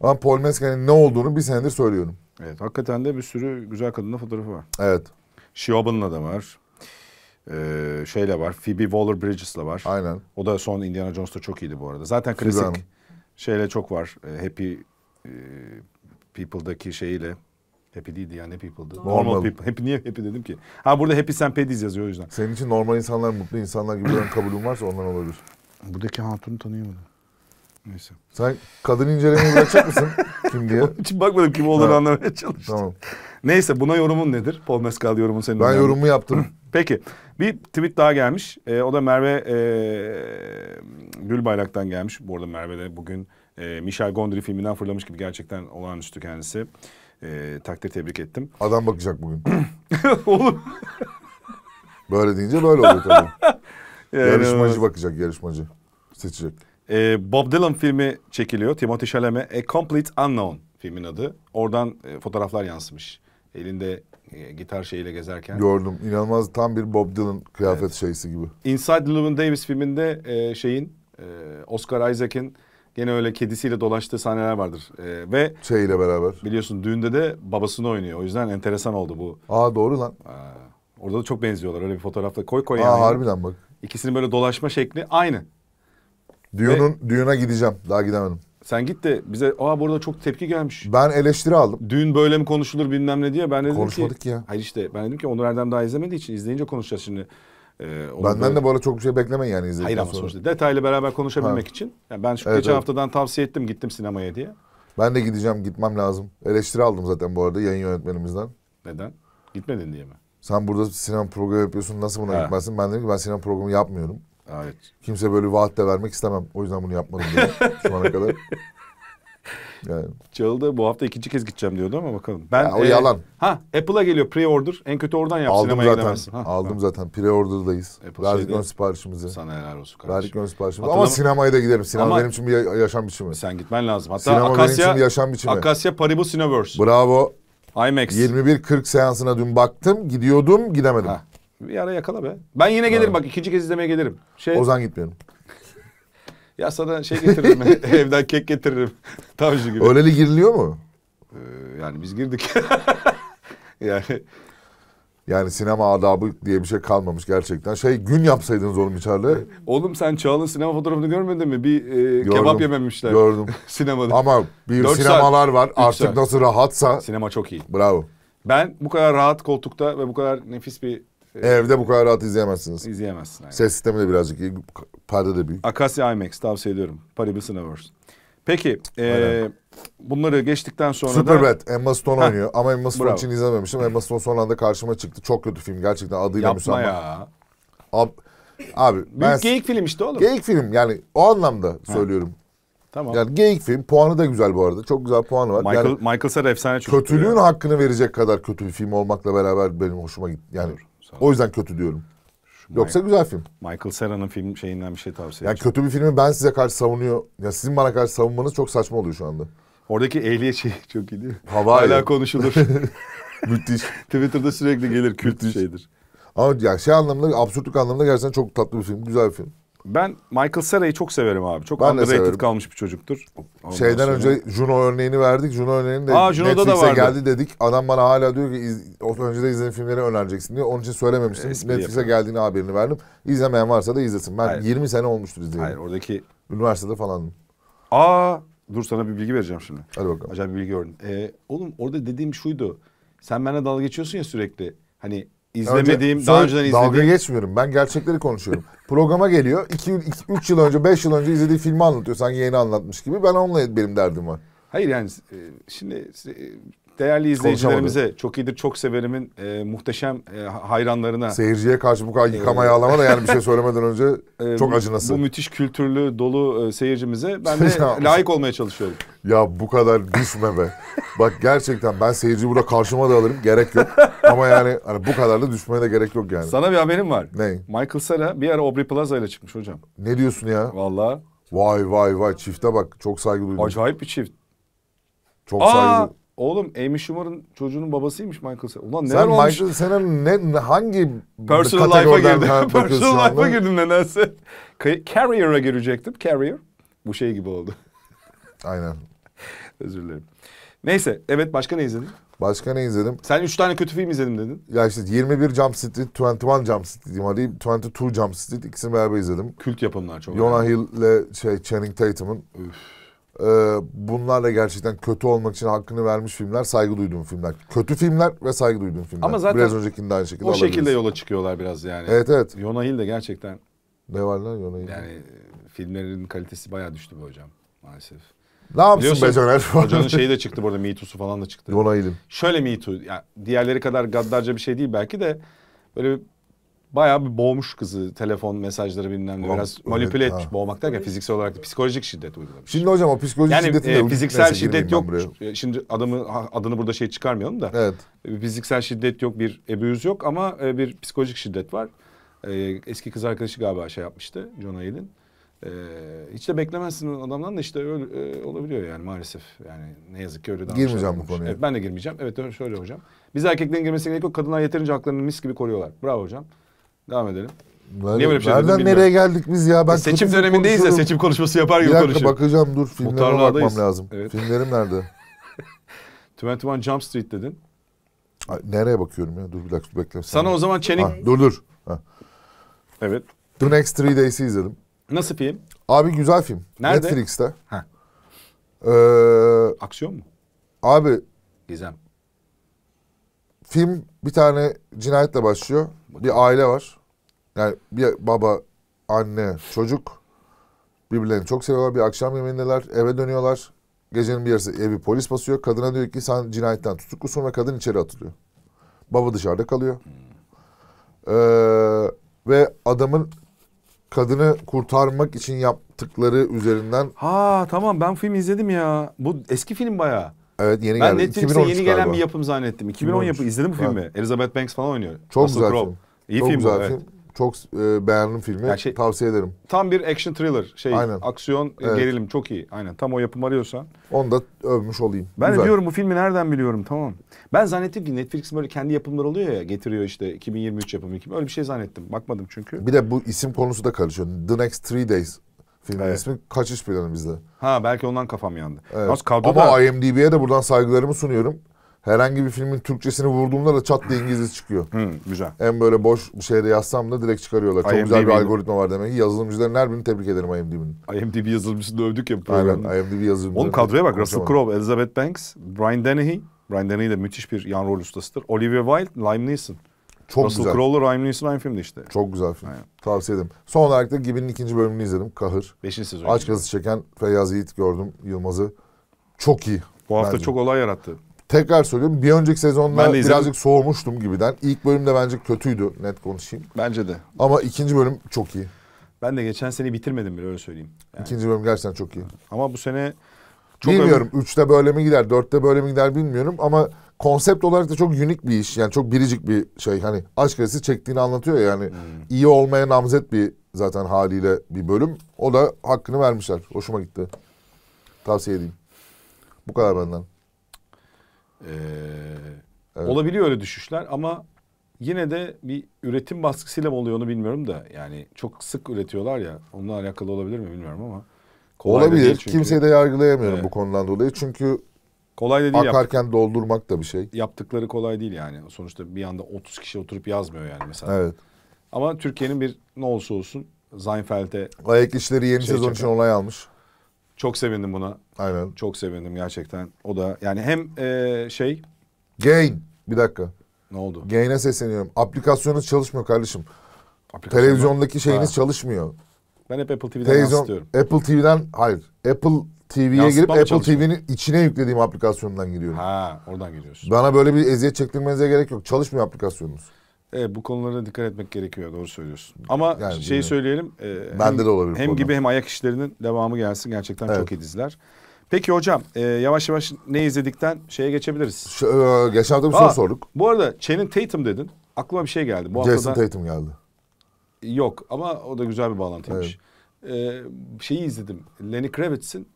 Ama Paul Mescal'in ne olduğunu bir senedir söylüyorum. Evet hakikaten de bir sürü güzel kadınla fotoğrafı var. Evet. Shioba'nınla da var. Ee, şeyle var. Phoebe waller Bridge'sle var. Aynen. O da son Indiana Jones'ta çok iyiydi bu arada. Zaten klasik Sizden. şeyle çok var. Ee, happy e, People'daki şeyiyle Happy değildi yani happy people'dı. Normal, normal people. Happy niye happy dedim ki? Ha burada happy sen pediz yazıyor o yüzden. Senin için normal insanlar, mutlu insanlar gibi bir kabulün varsa ondan olabilir. Buradaki hatunu tanıyamadım. Neyse. Sen kadın incelemeyi bırakacak mısın? kim diye? Hiç bakmadım kim olduğunu ha. anlamaya çalıştım. Tamam. Neyse buna yorumun nedir? Paul Mescal yorumun senin. Ben önemli. yorumu yaptım. Peki. Bir tweet daha gelmiş. Ee, o da Merve e, Gülbayrak'tan gelmiş. Bu arada Merve de bugün e, Michel Gondry filminden fırlamış gibi gerçekten olağanüstü kendisi e, takdir tebrik ettim. Adam bakacak bugün. Oğlum. böyle deyince böyle oluyor tabii. Yani yarışmacı bakacak, yarışmacı. Seçecek. E, Bob Dylan filmi çekiliyor. Timothy Chalamet. A Complete Unknown filmin adı. Oradan e, fotoğraflar yansımış. Elinde e, gitar şeyiyle gezerken. Gördüm. İnanılmaz tam bir Bob Dylan kıyafet evet. şeysi gibi. Inside Llewyn Davis filminde e, şeyin e, Oscar Isaac'in Gene öyle kedisiyle dolaştığı sahneler vardır. Ee, ve şeyle beraber. Biliyorsun düğünde de babasını oynuyor. O yüzden enteresan oldu bu. Aa doğru lan. Ee, orada da çok benziyorlar. Öyle bir fotoğrafta koy koy Aa, yani. harbiden bak. İkisinin böyle dolaşma şekli aynı. Düğünün, ve... Düğüne gideceğim. Daha gidemedim. Sen git de bize aa burada çok tepki gelmiş. Ben eleştiri aldım. Düğün böyle mi konuşulur bilmem ne diye ben dedim Konuşmadık ki. Konuşmadık ya. Hayır işte ben dedim ki Onur Erdem daha izlemediği için izleyince konuşacağız şimdi. Ee, Benden böyle... de bu arada çok bir şey beklemeyin yani izledikten Hayır ama sonuçta detaylı beraber konuşabilmek ha. için. Yani ben şu evet, geçen evet. haftadan tavsiye ettim gittim sinemaya diye. Ben de gideceğim gitmem lazım. Eleştiri aldım zaten bu arada yayın yönetmenimizden. Neden? Gitmedin diye mi? Sen burada sinema programı yapıyorsun nasıl buna ha. gitmezsin? Ben dedim ki ben sinema programı yapmıyorum. Evet. Kimse böyle vaat de vermek istemem. O yüzden bunu yapmadım diye şu ana kadar. Yani. Çağıl bu hafta ikinci kez gideceğim diyordu ama bakalım. Ben ya, o e, yalan. Ha Apple'a geliyor pre-order. En kötü oradan yap aldım sinemaya zaten, Ha, aldım ha. zaten pre-order'dayız. Verdik ön siparişimizi. Sana helal olsun kardeşim. Verdik ön siparişimizi. Hatırlam- ama sinemaya da giderim. Sinema ama... benim için bir yaşam biçimi. Sen gitmen lazım. Hatta Sinema Akasya, benim için yaşam biçimi. Akasya Paribus Cineverse. Bravo. IMAX. 21.40 seansına dün baktım. Gidiyordum gidemedim. Ha. Bir ara yakala be. Ben yine gelirim ha. bak ikinci kez izlemeye gelirim. Şey... Ozan gitmiyorum. Ya sana şey getiririm evden kek getiririm. Tavşı gibi. Öyleli giriliyor mu? Ee, yani biz girdik. yani yani sinema adabı diye bir şey kalmamış gerçekten. Şey gün yapsaydınız oğlum içeride. Ee, oğlum sen Çağalın sinema fotoğrafını görmedin mi? Bir e, gördüm, kebap yememişler. Gördüm. sinemada. Ama bir Dört sinemalar saat, var. Artık saat. nasıl rahatsa. Sinema çok iyi. Bravo. Ben bu kadar rahat koltukta ve bu kadar nefis bir Evde bu kadar rahat izleyemezsiniz. İzleyemezsin. Aynen. Ses sistemi de birazcık iyi. Perde de büyük. Akasya IMAX tavsiye ediyorum. Paribus Universe. Peki e, bunları geçtikten sonra Superbad, da... Superbad. Emma Stone oynuyor. Ama Emma Stone için izlememiştim. Emma Stone son anda karşıma çıktı. Çok kötü film gerçekten adıyla müsamma. ya. Ab... Abi Büyük geyik film işte oğlum. Geyik film yani o anlamda söylüyorum. Tamam. Yani geyik film. Puanı da güzel bu arada. Çok güzel puanı var. Michael, yani Michael Cera efsane çocuk. Kötülüğün ya. hakkını verecek kadar kötü bir film olmakla beraber benim hoşuma gitti. Yani Doğru. Sana o yüzden kötü diyorum. Yoksa güzel film. Michael Sera'nın film şeyinden bir şey tavsiye Yani kötü bir filmi ben size karşı savunuyor. Ya sizin bana karşı savunmanız çok saçma oluyor şu anda. Oradaki ehliyet şeyi çok iyi değil mi? Hawaii. Hala konuşulur. Müthiş. Twitter'da sürekli gelir kült şeydir. Ama ya şey anlamında, absürtlük anlamında gerçekten çok tatlı bir film, güzel bir film. Ben Michael Sara'yı çok severim abi. Çok ben underrated severim. kalmış bir çocuktur. Ondan Şeyden sonra... önce Juno örneğini verdik. Juno örneğini de Aa, Juno'da Netflix'e da vardı. geldi dedik. Adam bana hala diyor ki önce de izlediğin filmleri önereceksin diye. Onun için söylememiştim. Espri Netflix'e yapıyorum. geldiğini haberini verdim. İzlemeyen varsa da izlesin. Ben Hayır. 20 sene olmuştur izleyeli. Hayır oradaki... Üniversitede falan. Aa dur sana bir bilgi vereceğim şimdi. Hadi bakalım. Acaba bir bilgi gördüm. Ee, oğlum orada dediğim şuydu. Sen benimle dalga geçiyorsun ya sürekli. Hani izlemediğim, Önce, daha önceden izlediğim... Dalga geçmiyorum. Ben gerçekleri konuşuyorum. Programa geliyor. 3 yıl önce, 5 yıl önce izlediği filmi anlatıyor. Sanki yeni anlatmış gibi. Ben onunla benim derdim var. Hayır yani e, şimdi e, değerli izleyicilerimize çok iyidir çok severimin e, muhteşem e, hayranlarına. Seyirciye karşı bu kadar e, yıkama yağlama da yani bir şey söylemeden önce e, çok acınası. Bu müthiş kültürlü dolu e, seyircimize ben de layık olmaya çalışıyorum. Ya bu kadar düşme be. Bak gerçekten ben seyirciyi burada karşıma da alırım gerek yok. Ama yani hani bu kadar da düşmeye de gerek yok yani. Sana bir haberim var. Ne? Michael Sara bir ara Aubrey Plaza ile çıkmış hocam. Ne diyorsun ya? Vallahi. Vay vay vay çifte bak çok saygı duydum. Acayip bir çift. Çok Aa, saygı Oğlum Amy Schumer'ın çocuğunun babasıymış Michael Cera. Ulan neler Sen olmuş? Michael Cera'nın ne, hangi Personal life'a girdin. Personal life'a girdin nedense. Carrier'a girecektim. Carrier. Bu şey gibi oldu. Aynen. Özür dilerim. Neyse. Evet başka ne izledin? Başka ne izledim? Sen üç tane kötü film izledim dedin. Ya işte 21 Jump Street, 21 Jump Street diyeyim hadi. 22 Jump Street ikisini beraber izledim. Kült yapımlar çok. Jonah yani. Hill ile şey, Channing Tatum'un. Üf e, bunlarla gerçekten kötü olmak için hakkını vermiş filmler, saygı duyduğum filmler. Kötü filmler ve saygı duyduğum filmler. Ama zaten biraz öncekinde aynı şekilde o alabiliriz. şekilde yola çıkıyorlar biraz yani. Evet evet. Yona Hill de gerçekten ne var lan Yona Hill? Yani e, filmlerin kalitesi bayağı düştü bu hocam maalesef. Ne yapıyorsun be Caner? Hocanın şeyi de çıktı burada, Mitu'su falan da çıktı. Yona Hill'in. Şöyle Mitu, yani diğerleri kadar gaddarca bir şey değil belki de böyle bayağı bir boğmuş kızı telefon mesajları bilmem ne biraz evet, manipüle etmiş. Ha. Boğmak derken fiziksel olarak da psikolojik şiddet uygulamış. Şimdi hocam o psikolojik yani, şiddetin e, fiziksel şiddet yok. E, şimdi adamı adını burada şey çıkarmayalım da. Evet. E, fiziksel şiddet yok, bir ebüz yok ama e, bir psikolojik şiddet var. E, eski kız arkadaşı galiba şey yapmıştı John Hale'in. E, hiç de beklemezsin adamdan da işte öyle e, olabiliyor yani maalesef. Yani ne yazık ki öyle davranışlar. Girmeyeceğim bu konuya. Evet, ben de girmeyeceğim. Evet şöyle hocam. Biz erkeklerin girmesine gerek yok. Kadınlar yeterince haklarını mis gibi koruyorlar. Bravo hocam. Devam edelim. Böyle, Niye böyle bir şey Nereden nereye geldik biz ya? Ben e seçim dönemindeyiz ya seçim konuşması yapar gibi konuşuyorum. bakacağım dur filmlerime bakmam lazım. Evet. Filmlerim nerede? 21 Jump Street dedin. Ay, nereye bakıyorum ya? Dur bir dakika bekle. Sana o zaman Çenik... Ha, dur dur. Ha. Evet. The Next Three Days'i izledim. Nasıl film? Abi güzel film. Nerede? Netflix'te. Ha. Ee, Aksiyon mu? Abi. Gizem film bir tane cinayetle başlıyor. Bir aile var. Yani bir baba, anne, çocuk birbirlerini çok seviyorlar. Bir akşam yemeğindeler, eve dönüyorlar. Gecenin bir yarısı evi polis basıyor. Kadına diyor ki sen cinayetten tutuklusun ve kadın içeri atılıyor. Baba dışarıda kalıyor. Hmm. Ee, ve adamın kadını kurtarmak için yaptıkları üzerinden. Ha tamam ben film izledim ya. Bu eski film bayağı. Evet yeni ben geldi. Netflix'e yeni gelen galiba. bir yapım zannettim. 2010 yapı izledim bu filmi. Evet. Elizabeth Banks falan oynuyor. Çok Russell güzel Crowe. film. İyi Çok film güzel bu, film. Evet. Çok e, beğendim filmi. Yani şey, Tavsiye ederim. Tam bir action thriller. Şey, Aynen. aksiyon, e, evet. gerilim çok iyi. Aynen. Tam o yapım arıyorsan. Onu da övmüş olayım. Ben Güzel. diyorum bu filmi nereden biliyorum tamam. Ben zannettim ki Netflix'in böyle kendi yapımları oluyor ya getiriyor işte 2023 yapımı. Öyle bir şey zannettim. Bakmadım çünkü. Bir de bu isim konusu da karışıyor. The Next Three Days Filmin evet. ismi Kaçış Planı bizde. Ha belki ondan kafam yandı. Evet. Yalnız kadroda... Ama IMDB'ye de buradan saygılarımı sunuyorum. Herhangi bir filmin Türkçesini vurduğumda da çat diye İngilizce çıkıyor. Hı, güzel. En böyle boş bir şeyde yazsam da direkt çıkarıyorlar. Çok güzel bir algoritma var demek ki. Yazılımcıların her birini tebrik ederim IMDb'nin. IMDb yazılımcısını dövdük ya. Aynen IMDb yazılımcıları. Oğlum kadroya bak. Russell Crowe, Elizabeth Banks, Brian Dennehy. Brian Dennehy de müthiş bir yan rol ustasıdır. Olivia Wilde, Lime Neeson. Çok Russell güzel. Russell Crowe, Ryan Neeson aynı filmde işte. Çok güzel film. Aynen. Tavsiye ederim. Son olarak da Gibi'nin ikinci bölümünü izledim. Kahır. Beşinci sezon. Aç gazı çeken Feyyaz Yiğit gördüm. Yılmaz'ı. Çok iyi. Bu hafta bence. çok olay yarattı. Tekrar söylüyorum. Bir önceki sezonda birazcık soğumuştum gibiden. İlk bölümde bence kötüydü. Net konuşayım. Bence de. Ama ikinci bölüm çok iyi. Ben de geçen sene bitirmedim bile öyle söyleyeyim. Yani. İkinci bölüm gerçekten çok iyi. Ama bu sene... Çok bilmiyorum. Öyle... Üçte böyle mi gider, dörtte böyle mi gider bilmiyorum ama konsept olarak da çok unik bir iş. Yani çok biricik bir şey. Hani aşk acısı çektiğini anlatıyor yani. Hmm. iyi olmaya namzet bir zaten haliyle bir bölüm. O da hakkını vermişler. Hoşuma gitti. Tavsiye edeyim. Bu kadar benden. Ee, evet. Olabiliyor öyle düşüşler ama yine de bir üretim baskısıyla mı oluyor onu bilmiyorum da. Yani çok sık üretiyorlar ya. Onunla alakalı olabilir mi bilmiyorum ama. Kolay Olabilir. Kimseyi de yargılayamıyorum evet. bu konudan dolayı. Çünkü Kolay da değil. Akarken yaptık. doldurmak da bir şey. Yaptıkları kolay değil yani. Sonuçta bir anda 30 kişi oturup yazmıyor yani mesela. Evet. Ama Türkiye'nin bir ne olsa olsun Seinfeld'e... Ayak işleri yeni şey sezon için onay almış. Çok sevindim buna. Aynen. Çok sevindim gerçekten. O da yani hem ee, şey... Gain. Bir dakika. Ne oldu? Gain'e sesleniyorum. Aplikasyonunuz çalışmıyor kardeşim. Aplikasyon Televizyondaki mı? şeyiniz ha. çalışmıyor. Ben hep Apple TV'den Televizyon, istiyorum. Apple TV'den hayır. Apple TV'ye girip Apple TV'nin içine yüklediğim aplikasyondan giriyorum. Ha, oradan giriyorsun. Bana böyle bir eziyet çektirmenize gerek yok. Çalışmıyor aplikasyonunuz. Evet bu konulara dikkat etmek gerekiyor doğru söylüyorsun. Ama yani, şeyi söyleyelim. E, Bende de olabilir. Hem gibi hem ayak işlerinin devamı gelsin gerçekten evet. çok iyi diziler. Peki hocam e, yavaş yavaş ne izledikten şeye geçebiliriz. Şu, e, geçen hafta bir soru sorduk. Bu arada Channing Tatum dedin. Aklıma bir şey geldi. Bu Jason haftada... Tatum geldi. Yok ama o da güzel bir bağlantıymış. Evet. E, şeyi izledim. Lenny Kravitz'in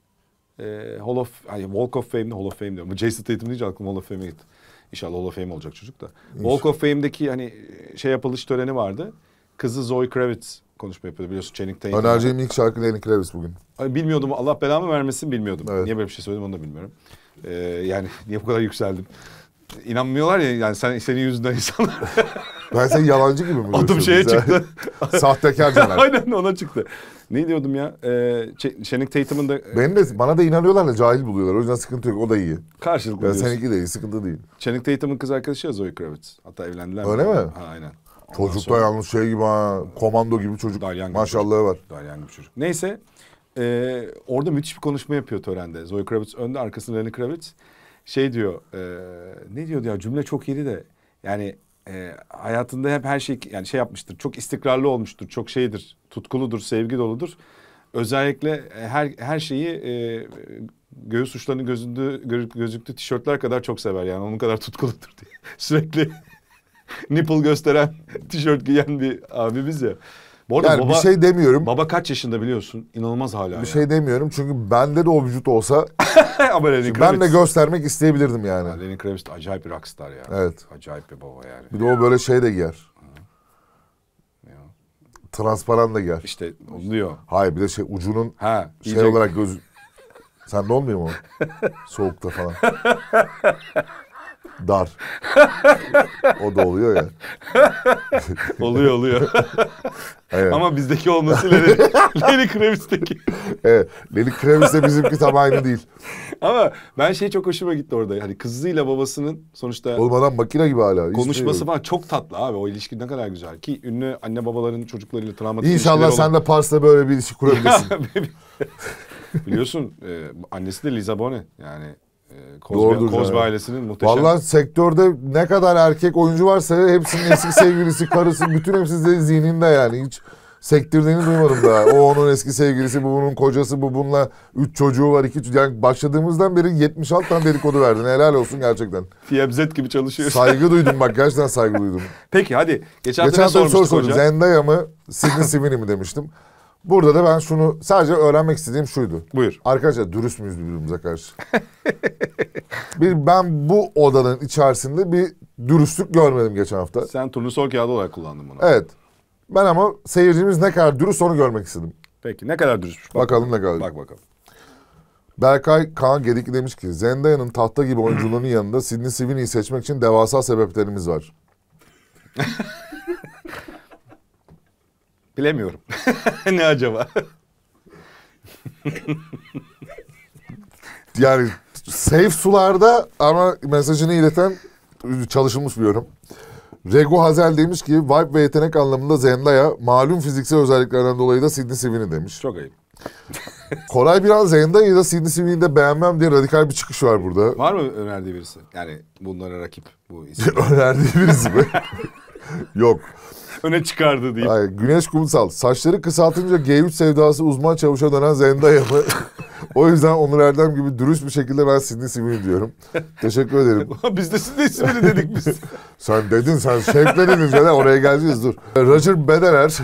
e, Hall of, hani Walk of Fame'de Hall of Fame diyorum. Jason Tatum deyince aklım Hall of Fame'e gitti. İnşallah Hall of Fame olacak çocuk da. İnşallah. Walk of Fame'deki hani şey yapılış töreni vardı. Kızı Zoe Kravitz konuşma yapıyordu biliyorsun Channing Tatum. Önereceğim ilk şarkı Lenny Kravitz bugün. bilmiyordum Allah belamı vermesin bilmiyordum. Evet. Niye böyle bir şey söyledim onu da bilmiyorum. Ee, yani niye bu kadar yükseldim inanmıyorlar ya yani sen senin yüzünden insanlar. ben seni yalancı gibi mi buluyorum. Adım şeye çıktı. Sahtekar diyorlar. Aynen ona çıktı. Ne diyordum ya? Ee, Şenik Tatum'un da... Beni de, bana da inanıyorlar da cahil buluyorlar. O yüzden sıkıntı yok. O da iyi. Karşılıklı yani Seninki de iyi. Sıkıntı değil. Şenik Tatum'un kız arkadaşı ya Zoe Kravitz. Hatta evlendiler. Öyle mi? Ha, aynen. Ondan çocuk da yalnız şey gibi ha. Komando gibi çocuk. Maşallahı var. Dalyan gibi çocuk. Neyse. E, orada müthiş bir konuşma yapıyor törende. Zoe Kravitz önde, arkasında Lenny Kravitz şey diyor e, ne diyordu ya cümle çok iyiydi de yani e, hayatında hep her şey yani şey yapmıştır çok istikrarlı olmuştur çok şeydir tutkuludur sevgi doludur özellikle e, her her şeyi e, göğüs uçlarının gözündü gözüktü tişörtler kadar çok sever yani onun kadar tutkuludur diye sürekli nipple gösteren tişört giyen bir abimiz ya. Bu arada yani baba, bir şey demiyorum. Baba kaç yaşında biliyorsun? İnanılmaz hala. Bir yani. şey demiyorum çünkü bende de o vücut olsa Ama Lenny Kravitz. ben de göstermek isteyebilirdim yani. Ya, Lenny Kravitz acayip bir rockstar yani. Evet. Acayip bir baba yani. Bir de o böyle şey de giyer. Transparan da giyer. İşte oluyor. Hayır bir de şey ucunun ha, şey olarak göz... Sen de olmuyor mu? Soğukta falan. dar. o da oluyor ya. oluyor oluyor. evet. Ama bizdeki olması Lenny, Lenny Kravitz'teki. evet. Lenny Kravitz'te bizimki tam aynı değil. Ama ben şey çok hoşuma gitti orada. Hani kızıyla babasının sonuçta... olmadan adam makine gibi hala. Şey konuşması şey falan çok tatlı abi. O ilişki ne kadar güzel. Ki ünlü anne babaların çocuklarıyla travmatik İnşallah sen de Pars'la böyle bir ilişki kurabilirsin. Biliyorsun e, annesi de Lizabone. Yani Kozbe, Doğrudur Kozbe canım. ailesinin muhteşem. Valla sektörde ne kadar erkek oyuncu varsa hepsinin eski sevgilisi, karısı bütün hepsi de zihninde yani. Hiç sektirdiğini duymadım daha. O onun eski sevgilisi, bu bunun kocası, bu bununla üç çocuğu var, iki çocuğu. Yani başladığımızdan beri 76 tane dedikodu verdin. Helal olsun gerçekten. Fiyabzet gibi çalışıyorsun. Saygı duydum bak gerçekten saygı duydum. Peki hadi. Geçen, Geçen hafta sormuştuk soru hocam? Zendaya mı, Sidney Simmini mi demiştim. Burada da ben şunu sadece öğrenmek istediğim şuydu. Buyur. Arkadaşlar dürüst müyüz birbirimize karşı? bir, ben bu odanın içerisinde bir dürüstlük görmedim geçen hafta. Sen turnusol kağıdı olarak kullandın bunu. Evet. Ben ama seyircimiz ne kadar dürüst onu görmek istedim. Peki ne kadar dürüstmüş? Bak bakalım, bakalım ne kadar. Bak bakalım. Berkay Kaan Gedik demiş ki Zendaya'nın tahta gibi oyunculuğunun yanında Sidney Sweeney'i seçmek için devasa sebeplerimiz var. Bilemiyorum. ne acaba? yani safe sularda ama mesajını ileten çalışılmış bir yorum. Rego Hazel demiş ki vibe ve yetenek anlamında Zendaya malum fiziksel özelliklerden dolayı da Sidney Sweeney demiş. Çok ayıp. Koray biraz Zendaya'yı da Sidney Sweeney'i de beğenmem diye radikal bir çıkış var burada. Var mı önerdiği birisi? Yani bunlara rakip bu isim. önerdiği birisi mi? Yok. öne çıkardı diye. Hayır, Güneş Kumsal. Saçları kısaltınca G3 sevdası uzman çavuşa dönen Zendaya mı? o yüzden Onur Erdem gibi dürüst bir şekilde ben Sidney Simini diyorum. Teşekkür ederim. biz de Sidney Simini dedik biz. sen dedin sen şevkle dedin oraya geleceğiz dur. Roger Bedener.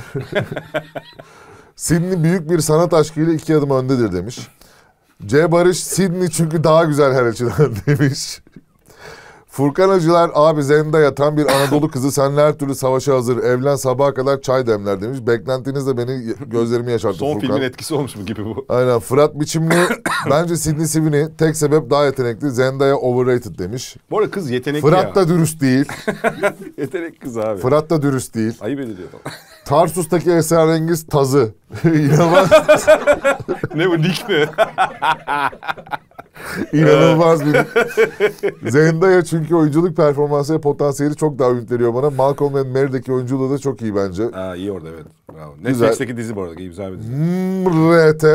Sidney büyük bir sanat aşkıyla iki adım öndedir demiş. C. Barış Sidney çünkü daha güzel her açıdan demiş. Furkan Acılar abi Zendaya tam bir Anadolu kızı senle her türlü savaşa hazır. Evlen sabaha kadar çay demler demiş. Beklentiniz de beni gözlerimi yaşarttı Son Furkan. filmin etkisi olmuş mu gibi bu? Aynen Fırat biçimli bence Sidney Sweeney tek sebep daha yetenekli. Zendaya overrated demiş. Bu arada kız yetenekli Fırat ya. da dürüst değil. Yetenek kız abi. Fırat da dürüst değil. Ayıp ediliyor. Tarsus'taki esrarengiz tazı. ne bu lig mi? İnanılmaz bir. Zendaya çünkü oyunculuk performansı ve potansiyeli çok daha ümit veriyor bana. Malcolm ve Mary'deki oyunculuğu da çok iyi bence. Aa, iyi orada evet. Bravo. Netflix'teki dizi bu arada. güzel bir dizi. MRT.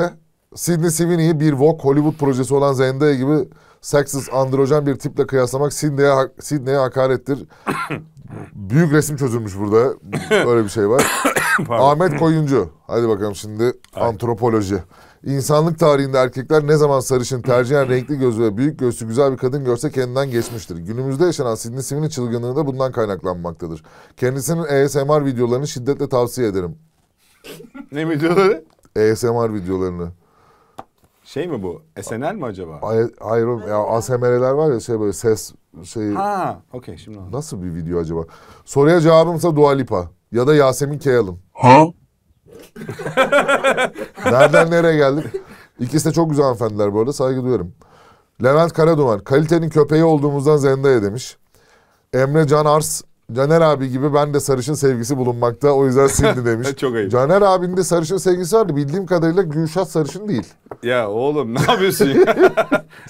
Sidney Sweeney'i bir Vogue Hollywood projesi olan Zendaya gibi seksiz androjen bir tiple kıyaslamak Sidney'e Sidney'e hakarettir. Büyük resim çözülmüş burada. Öyle bir şey var. Ahmet Koyuncu. Hadi bakalım şimdi Ay. antropoloji. İnsanlık tarihinde erkekler ne zaman sarışın, tercihen renkli gözlü ve büyük göğsü güzel bir kadın görse kendinden geçmiştir. Günümüzde yaşanan Sidney Sivin'in çılgınlığı da bundan kaynaklanmaktadır. Kendisinin ASMR videolarını şiddetle tavsiye ederim. ne videoları? ASMR videolarını. Şey mi bu? SNL mi acaba? Ay, hayır oğlum. Ya ASMR'ler var ya şey böyle ses şey. Ha, okey şimdi. Anladım. Nasıl bir video acaba? Soruya cevabımsa Dua Lipa ya da Yasemin Kayalın. Ha? Nereden nereye geldik? İkisi de çok güzel hanımefendiler bu arada saygı duyuyorum. Levent Karaduman kalitenin köpeği olduğumuzdan zendaya demiş. Emre Can Ars Caner abi gibi ben de sarışın sevgisi bulunmakta. O yüzden sildi demiş. Çok ayıp. Caner abinin de sarışın sevgisi vardı. Bildiğim kadarıyla Gülşah sarışın değil. Ya oğlum ne yapıyorsun ya?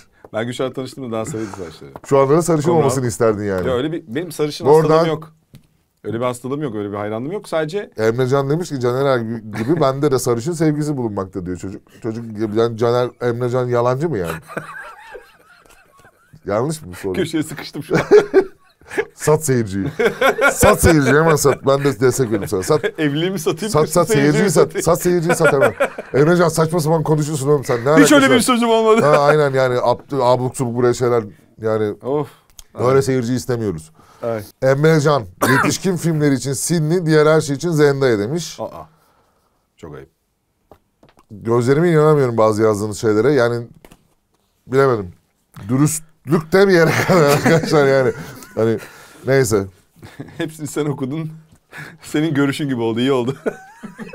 ben Gülşah'la tanıştım da daha sarıydı saçları. Şu anda da sarışın Kumral. olmasını isterdin yani. Ya öyle bir benim sarışın Doğrudan yok. Öyle bir hastalığım yok, öyle bir hayranlığım yok. Sadece... Emrecan demiş ki Caner Er gibi bende de sarışın sevgisi bulunmakta diyor çocuk. Çocuk yani Caner, Emrecan yalancı mı yani? Yanlış mı bu soru? Köşeye sıkıştım şu an. sat seyirciyi. sat seyirciyi hemen sat. Ben de destek veririm sana. Sat. Evliliğimi satayım. Sat sat seyirciyi sat. Satayım. Sat seyirciyi sat hemen. Emrecan saçma sapan konuşuyorsun oğlum sen. Ne Hiç öyle bir sözüm olmadı. Ha, aynen yani ab, abuk subuk buraya şeyler yani. Of. Böyle seyirci istemiyoruz. Evet. Emre Can, yetişkin filmleri için Sidney, diğer her şey için Zendaya demiş. Aa, çok ayıp. Gözlerime inanamıyorum bazı yazdığınız şeylere. Yani bilemedim. Dürüstlük de bir yere arkadaşlar yani. Hani neyse. Hepsini sen okudun. Senin görüşün gibi oldu, iyi oldu.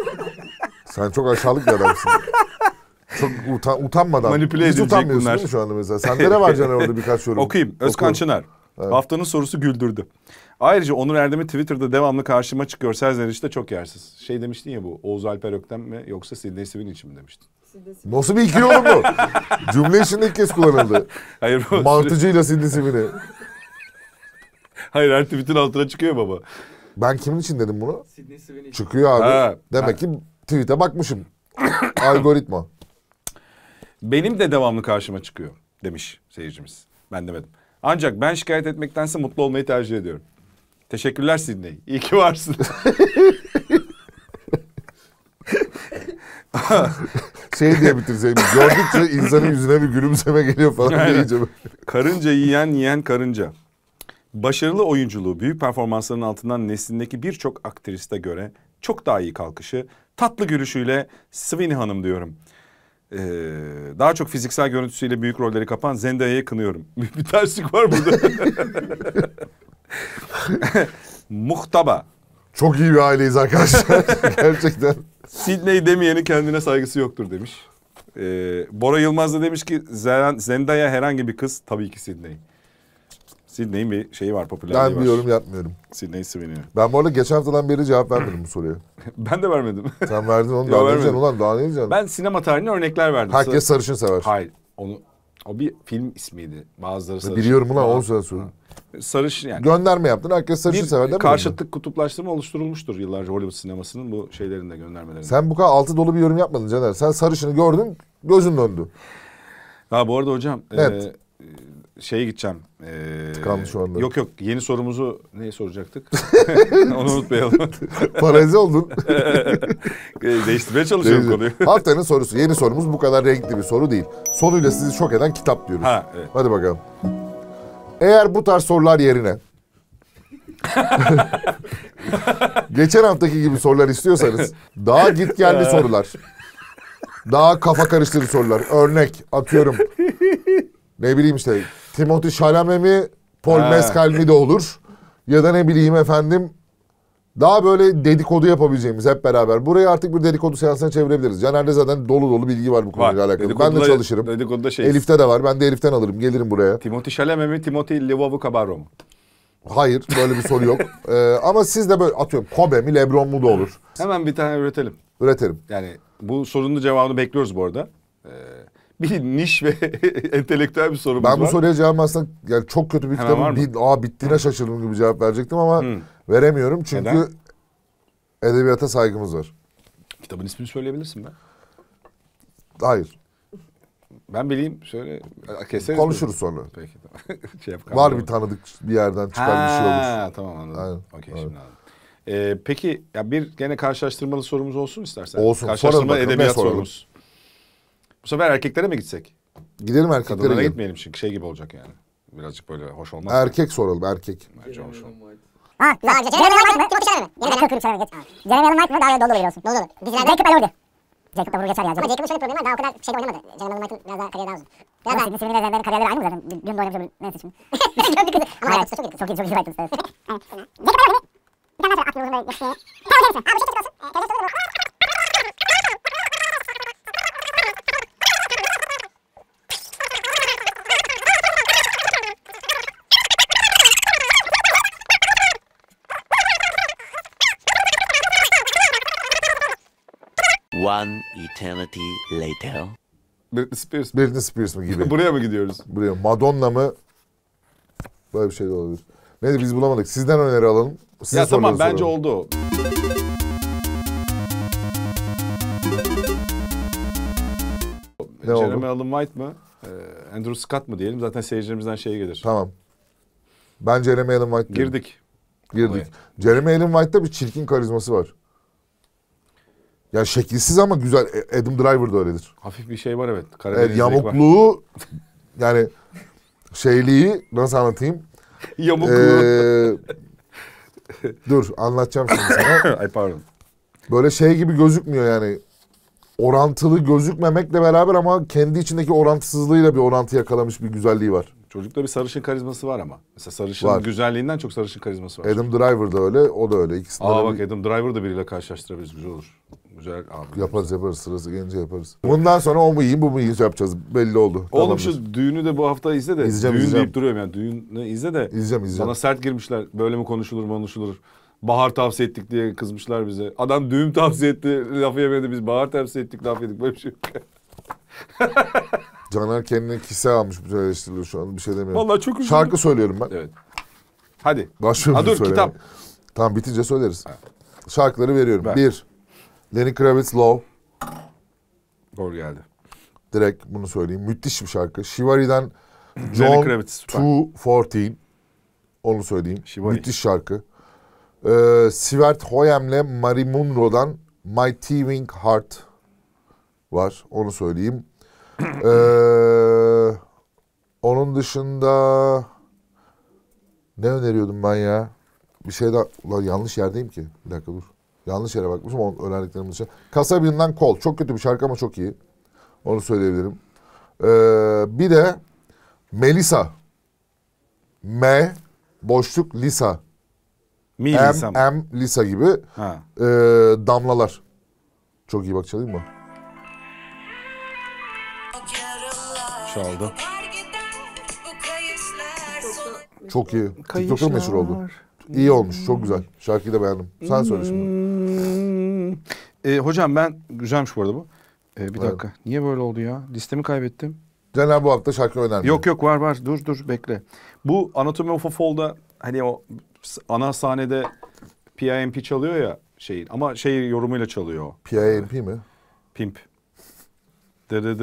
sen çok aşağılık bir adamsın. Çok utan, utanmadan. Manipüle Hiç edilecek bunlar. şu anda mesela? Sende ne var Caner orada birkaç yorum? Okuyayım. Özkan Okuyorum. Çınar. Evet. Haftanın sorusu güldürdü. Ayrıca Onur Erdem'i Twitter'da devamlı karşıma çıkıyor. Serzeniş işte çok yersiz. Şey demiştin ya bu Oğuz Alper Ökten mi yoksa Sidney Swin için mi demiştin? Nasıl bir ikili olur bu? Cümle için ilk kez kullanıldı. Hayır bu. Martıcıyla Sidney Swin'i. Hayır her tweetin altına çıkıyor baba. Ben kimin için dedim bunu? Sidney Swin için. Çıkıyor abi. Ha, Demek ha. ki tweet'e bakmışım. Algoritma. Benim de devamlı karşıma çıkıyor demiş seyircimiz. Ben demedim. Ancak ben şikayet etmektense mutlu olmayı tercih ediyorum. Teşekkürler Sidney. İyi ki varsın. şey diye bitirseydim. Gördükçe insanın yüzüne bir gülümseme geliyor falan diyeceğim. Karınca yiyen yiyen karınca. Başarılı oyunculuğu büyük performansların altından neslindeki birçok aktriste göre çok daha iyi kalkışı, tatlı gülüşüyle Sweeney Hanım diyorum e, daha çok fiziksel görüntüsüyle büyük rolleri kapan Zendaya'yı kınıyorum. bir terslik var burada. Muhtaba. Çok iyi bir aileyiz arkadaşlar. Gerçekten. Sidney demeyenin kendine saygısı yoktur demiş. Ee, Bora Yılmaz da demiş ki Zendaya herhangi bir kız tabii ki Sidney. Sidney'in bir şeyi var, popülerliği ben Ben bir yorum yapmıyorum. Sidney seviniyor. Ben bu arada geçen haftadan beri cevap vermedim bu soruya. ben de vermedim. Sen verdin onu. daha ne diyeceksin ulan? Daha ne diyeceksin? Ben sinema tarihine örnekler verdim. Herkes sarışın sever. Hayır. Onu o bir film ismiydi. Bazıları sarışın. Biliyorum ulan 10 sene sonra. Sarışın yani. Gönderme yaptın. Herkes sarışın bir sever değil karşıtlık mi? kutuplaştırma oluşturulmuştur yıllarca Hollywood sinemasının bu şeylerinde göndermelerinde. Sen bu kadar altı dolu bir yorum yapmadın Caner. Sen sarışını gördün, gözün döndü. Ha bu arada hocam. Evet. E, şeye gideceğim. Ee, Tıkandı şu anda. Yok yok yeni sorumuzu neye soracaktık? Onu unutmayalım. Paralize oldun. Değiştirmeye çalışıyorum konuyu. Haftanın sorusu. Yeni sorumuz bu kadar renkli bir soru değil. Sonuyla sizi şok eden kitap diyoruz. Ha, evet. Hadi bakalım. Eğer bu tarz sorular yerine geçen haftaki gibi sorular istiyorsanız daha git geldi sorular. Daha kafa karıştırıcı sorular. Örnek atıyorum. Ne bileyim işte Timothy Chalamet mi, Paul ha. Mescal mi de olur. Ya da ne bileyim efendim daha böyle dedikodu yapabileceğimiz hep beraber. Burayı artık bir dedikodu seansına çevirebiliriz. Caner'de zaten dolu dolu bilgi var bu konuyla var. alakalı. Ben de çalışırım. Dedikoduda şey. Elif'te de var. Ben de Elif'ten alırım. Gelirim buraya. Timothy Chalamet mi, Timothy Livov'u Cabarro mu? Hayır böyle bir soru yok. ee, ama siz de böyle atıyorum Kobe mi Lebron mu da olur. Hemen bir tane üretelim. Üretelim. Yani bu sorunun cevabını bekliyoruz bu arada. Ee, bir niş ve entelektüel bir sorumuz ben var. Ben bu soruya cevap aslında yani çok kötü bir Hemen bir, aa bittiğine şaşırdım gibi cevap verecektim ama Hı. veremiyorum çünkü Neden? edebiyata saygımız var. Kitabın ismini söyleyebilirsin ben. Hayır. Ben bileyim şöyle keseriz. Konuşuruz mi? sonra. Peki tamam. şey yap, var bir tanıdık bir yerden çıkan ha, bir şey olur. Tamam anladım. Aynen. Okey evet. şimdi anladım. Ee, peki ya bir gene karşılaştırmalı sorumuz olsun istersen. Olsun. Karşılaştırmalı edebiyat sorumuz. Bu sefer erkeklere mi gitsek? Gidelim erkeklere. Kadınlara gidelim. gitmeyelim çünkü şey gibi olacak yani. Birazcık böyle hoş olmaz. Erkek soralım erkek. Bence hoş olmaz. Ha, daha önce Jeremy Allen Mike mı? Timothy Chalamet mi? Jeremy Allen Mike mı? Jeremy Allen Mike mı? Daha önce Dolu olsun. Dolu olur. Jacob Elordi. Jacob da vurur geçer ya. Ama Jacob'un şöyle problemi var. Daha o kadar şeyde oynamadı. Jeremy Allen Mike'ın biraz daha kariyeri daha uzun. Biraz daha... Senin Sevin'in de kariyerleri aynı mı zaten? Dün de oynamış öbür. Neyse şimdi. Ama Ajax çok iyi. Çok iyi, çok iyi Ajax. Jacob Elordi. Bir tane daha söyle. Aklımda böyle. Tamam, Jameson. Abi bir şey çıkarsın. Ee, Tercih sorun. One eternity later. Britney Spears mi? Britney Spears mı gibi. Buraya mı gidiyoruz? Buraya Madonna mı? Böyle bir şey de olabilir. Neyse biz bulamadık. Sizden öneri alalım. Size ya tamam bence soralım. oldu. Ne Jeremy oldu? Allen White mı? Ee, Andrew Scott mı diyelim? Zaten seyircilerimizden şey gelir. Tamam. Ben Jeremy Allen White diyorum. Girdik. Girdik. Olaya. Jeremy Allen White'da bir çirkin karizması var. Ya şekilsiz ama güzel. E, Adam Driver da öyledir. Hafif bir şey var evet. Karadenizlik evet yamukluğu var. yani şeyliği nasıl anlatayım? Yamukluğu. Ee, dur anlatacağım şimdi sana. Ay pardon. Böyle şey gibi gözükmüyor yani. Orantılı gözükmemekle beraber ama kendi içindeki orantısızlığıyla bir orantı yakalamış bir güzelliği var. Çocukta bir sarışın karizması var ama. Mesela sarışın var. güzelliğinden çok sarışın karizması var. Adam Driver da öyle, o da öyle. İkisinde Aa bak bir... Adam Driver da biriyle karşılaştırabiliriz, güzel olur. Güzel abi. Yaparız yaparız sırası gelince yaparız. Bundan sonra o mu iyi bu mu iyi yapacağız belli oldu. Oğlum Tamamdır. şu düğünü de bu hafta izle de. İzleyeceğim, Düğün izleyeceğim. deyip duruyorum yani düğünü izle de. İzleyeceğim izleyeceğim. Sana sert girmişler böyle mi konuşulur konuşulur. Bahar tavsiye ettik diye kızmışlar bize. Adam düğüm tavsiye etti lafı yemedi biz bahar tavsiye ettik laf yedik böyle bir şey yok. Caner kendine kişisel almış bütün eleştirileri şu an bir şey, şey demiyorum. Vallahi çok üzüldüm. Şarkı söylüyorum ben. Evet. Hadi. Başlıyorum Ha dur söylemeye. kitap. Tamam bitince söyleriz. Şarkıları veriyorum. Ver. Bir, Lenny Kravitz Love. doğru geldi. Direkt bunu söyleyeyim. Müthiş bir şarkı. Shivari'den John Kravitz, 214. Onu söyleyeyim. Shivari. Müthiş şarkı. Ee, Sivert Hoyem'le Marie Munro'dan My Thieving Heart var. Onu söyleyeyim. ee, onun dışında ne öneriyordum ben ya? Bir şey daha... Ulan yanlış yerdeyim ki. Bir dakika dur. Yanlış yere bakmışım. Onu öğrendiklerim dışında. Kasabinden Kol. Çok kötü bir şarkı ama çok iyi. Onu söyleyebilirim. Ee, bir de Melisa. M boşluk Lisa. Mi M, Lisa M Lisa gibi. Ha. Ee, damlalar. Çok iyi bak çalayım mı? Çaldı. Çok iyi. TikTok'a meşhur oldu. İyi olmuş. Çok güzel. Şarkıyı da beğendim. Sen hmm. söyle şimdi. E, hocam ben güzelmiş bu arada bu. E, bir evet. dakika. Niye böyle oldu ya? Listemi kaybettim. Caner bu hafta şarkı önermiyor. Yok yok var var. Dur dur bekle. Bu Anatomy of a Fall'da hani o ana sahnede PIMP çalıyor ya şeyin ama şey yorumuyla çalıyor. PIMP mi? Pimp. Bunu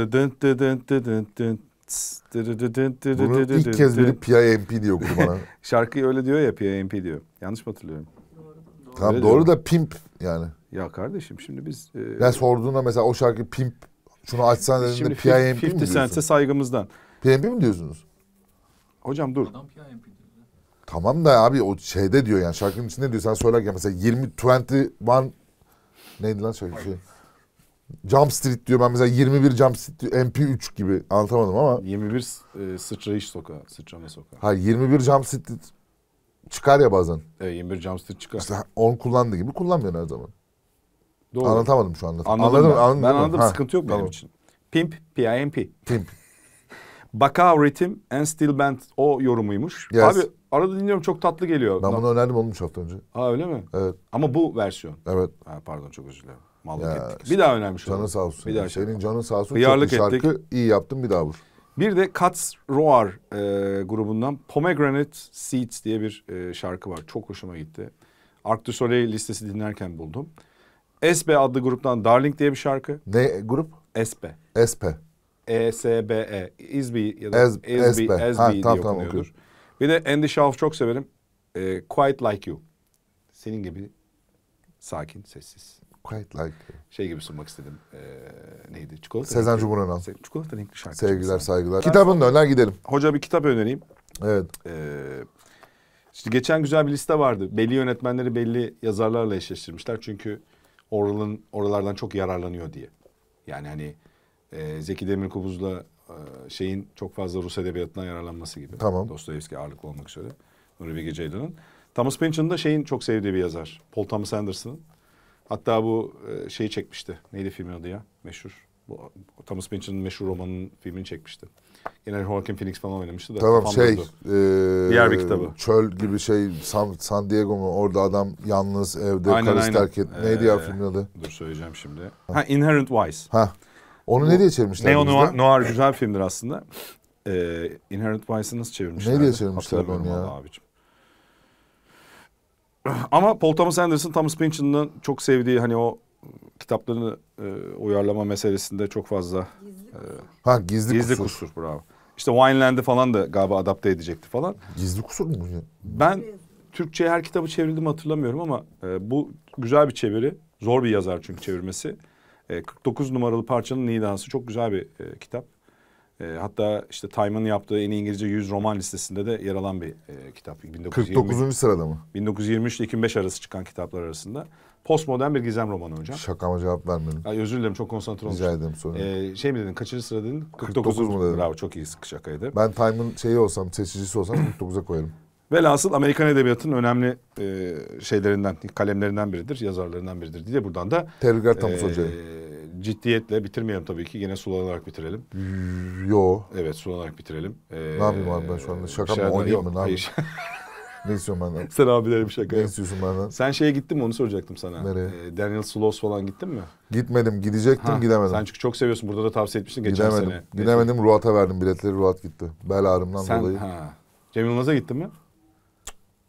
ilk kez biri PIMP diyor bana. Şarkıyı öyle diyor ya PIMP diyor. Yanlış mı hatırlıyorum? Doğru. Tamam öyle doğru da pimp yani. Ya kardeşim şimdi biz... E, ben sorduğunda mesela o şarkı pimp şunu açsan dediğinde PIMP mi diyorsun? 50 Cent'e saygımızdan. PIMP mi diyorsunuz? Hocam dur. Adam PIMP diyor. Tamam da abi o şeyde diyor yani şarkının içinde diyor sen söylerken mesela 20, 21 neydi lan şarkı şey. Jump Street diyor ben mesela 21 Jump Street diyor, MP3 gibi anlatamadım ama. 21 e, sıçrayış sokağı, sıçrama sokağı. Hayır 21 Jump Street çıkar ya bazen. E, 21 Jump Street çıkar. İşte onu kullandığı gibi kullanmıyor her zaman. Doğru. Anlatamadım şu anda. Anladım anladım, ben. anladım. Ben anladım. Ha, Sıkıntı yok tamam. benim için. Pimp, PIMP. Pimp. Baka ritim and steel band o yorumuymuş. Yes. Abi arada dinliyorum çok tatlı geliyor. Ben bunu önerdim olmuş hafta önce. Aa öyle mi? Evet. Ama bu versiyon. Evet. Ha, pardon çok özür dilerim. Mallık ya, ettik. bir daha önermiş Canı sağ olsun. Bir daha şey Senin şey canın sağ olsun. Hıyarlık çok ettik. şarkı iyi yaptın bir daha vur. Bir de Cuts Roar e, grubundan Pomegranate Seeds diye bir e, şarkı var. Çok hoşuma gitti. Arc du Soleil listesi dinlerken buldum. SB adlı gruptan Darling diye bir şarkı. Ne grup? SB. SB. E S B E. İzbi ya da ESB. ESB diye tamam, okunuyordur. Bir de Andy Schauf çok severim. E, Quiet Like You. Senin gibi sakin, sessiz. Quiet Like You. Şey gibi sunmak istedim. E, neydi? Çikolata Sezen Cumhur Önal. Çikolata renkli şarkı. Sevgiler, saygılar. Kitabın da öner gidelim. Hoca bir kitap önereyim. Evet. Ee, işte geçen güzel bir liste vardı. Belli yönetmenleri belli yazarlarla eşleştirmişler. Çünkü oralın oralardan çok yararlanıyor diye. Yani hani e, Zeki Demirkubuz'la e, şeyin çok fazla Rus edebiyatından yararlanması gibi. Tamam. Dostoyevski ağırlıklı olmak üzere. Nuri Bilge Ceylan'ın. Thomas Pynchon da şeyin çok sevdiği bir yazar. Paul Thomas Anderson'ın. Hatta bu e, şeyi çekmişti. Neydi filmin adı ya? Meşhur. Bu Thomas Pynchon'un meşhur romanın filmini çekmişti. Yine Joaquin Phoenix falan oynamıştı da. Tamam şey. E, Diğer bir kitabı. Çöl gibi şey San, San Diego mu? Orada adam yalnız evde aynen, karısı aynen. terk etti. Neydi ee, ya filmin adı? Dur söyleyeceğim şimdi. Ha, Inherent Vice. Ha. Onu ne diye çevirmişler? Neo Noir, Noir güzel filmdir aslında. Ee, Inherent Vice'ı nasıl çevirmişler? Ne diye çevirmişler onu ya? Abicim. Ama Paul Thomas Anderson, Thomas Pynchon'un çok sevdiği hani o kitaplarını e, uyarlama meselesinde çok fazla gizli, e, ha, gizli, gizli kusur. kusur bravo. İşte Wineland'i falan da galiba adapte edecekti falan. Gizli kusur mu? Ben Türkçe'ye her kitabı çevirdim hatırlamıyorum ama e, bu güzel bir çeviri. Zor bir yazar çünkü çevirmesi. E, 49 numaralı parçanın Nidansı çok güzel bir e, kitap. E, hatta işte Time'ın yaptığı en iyi İngilizce 100 roman listesinde de yer alan bir e, kitap. 1920, 49. sırada mı? 1923 ile 2005 arası çıkan kitaplar arasında. Postmodern bir gizem romanı hocam. Şakama cevap vermedim. Ay, özür dilerim çok konsantre olmuştum. Rica ederim sorun. Ee, şey mi dedin kaçıncı sıra dedin? 49, 49 mu dedim? Bravo çok iyi sık şakaydı. Ben Time'ın şeyi olsam seçicisi olsam 49'a koyarım. Velhasıl Amerikan Edebiyatı'nın önemli e, şeylerinden, kalemlerinden biridir, yazarlarından biridir diye buradan da... Tergar Tamus e, Hoca'ya. Ciddiyetle bitirmeyelim tabii ki. Yine sulanarak bitirelim. Yo. Evet sulanarak bitirelim. Ee, ne yapayım abi ben şu anda? Şaka mı oynayayım mı? Ne yapayım? Ne istiyorsun benden? Sen abilere bir şaka Ne istiyorsun benden? Sen şeye gittin mi onu soracaktım sana. Nereye? Ee, Daniel Sloss falan gittin mi? Gitmedim, gidecektim, Ha, gidemedim. Sen çünkü çok seviyorsun. Burada da tavsiye etmiştin geçen gidemedim. sene. Gidemedim, Ruat'a verdim biletleri, Ruat gitti. Bel ağrımdan Sen, dolayı. ha. Cem Yılmaz'a gittin mi?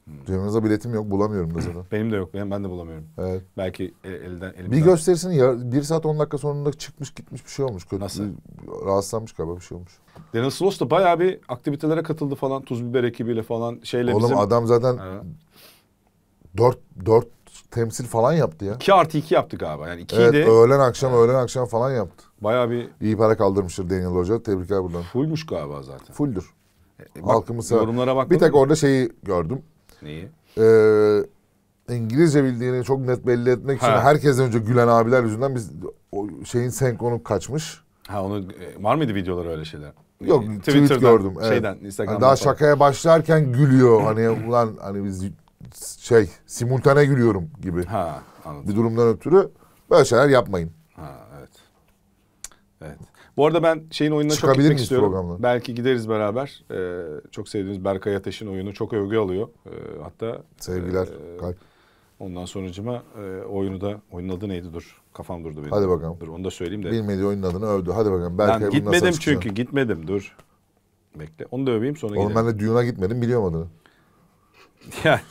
Hmm. biletim yok bulamıyorum da zaten. benim de yok benim ben de bulamıyorum. Evet. Belki el, elden elimden. Bir gösterisini ya, bir saat on dakika sonunda çıkmış gitmiş bir şey olmuş. Kötü, Nasıl? Bir, rahatsızlanmış galiba bir şey olmuş. Daniel Sloss da bayağı bir aktivitelere katıldı falan. Tuz biber ekibiyle falan şeyle Oğlum bizim... adam zaten dört, dört temsil falan yaptı ya. 2 artı 2 yaptı galiba. Yani 2 evet, öğlen akşam yani. öğlen akşam falan yaptı. Bayağı bir... iyi para kaldırmıştır Daniel Hoca. Tebrikler buradan. Fullmuş galiba zaten. Fulldur. E, bak, Halkımız Yorumlara bak. Bir tek orada şeyi gördüm. Neyi? Ee, İngilizce bildiğini çok net belli etmek için ha. herkesten önce gülen abiler yüzünden biz o şeyin senkronu kaçmış. Ha onu e, var mıydı videoları öyle şeyler? Yok Twitter'dan, tweet gördüm. Evet. Şeyden, hani Instagram'dan. Yani daha falan. şakaya başlarken gülüyor hani ulan hani biz şey simultane gülüyorum gibi. Ha anladım. Bir durumdan ötürü böyle şeyler yapmayın. Ha evet. Evet. Bu arada ben şeyin oyununa çok gitmek istiyorum. Programdan? Belki gideriz beraber. Ee, çok sevdiğiniz Berkay Ateş'in oyunu çok övgü alıyor. Ee, hatta sevgiler e, kalp. Ondan sonucuma e, oyunu da oyunun adı neydi dur. Kafam durdu benim. Hadi bakalım. Dur onu da söyleyeyim de. Bilmedi oyunun adını övdü. Hadi bakalım. Berkay ben gitmedim çünkü gitmedim dur. Bekle. Onu da öveyim sonra Oğlum gidelim. ben de düğüne gitmedim biliyorum adını. ya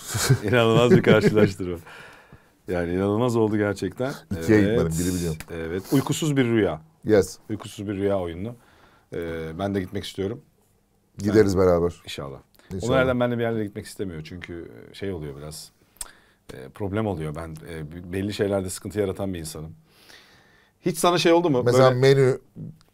inanılmaz bir karşılaştırma. Yani inanılmaz oldu gerçekten. İkiye evet, gitmedim biri biliyorum. Evet uykusuz bir rüya. Yes. Uykusuz bir rüya oyunu. Ee, ben de gitmek istiyorum. Gideriz yani, beraber. İnşallah. İnşallah. O nereden benimle bir yerlere gitmek istemiyor. Çünkü e, şey oluyor biraz. E, problem oluyor. Ben e, belli şeylerde sıkıntı yaratan bir insanım. Hiç sana şey oldu mu? Mesela Böyle... menü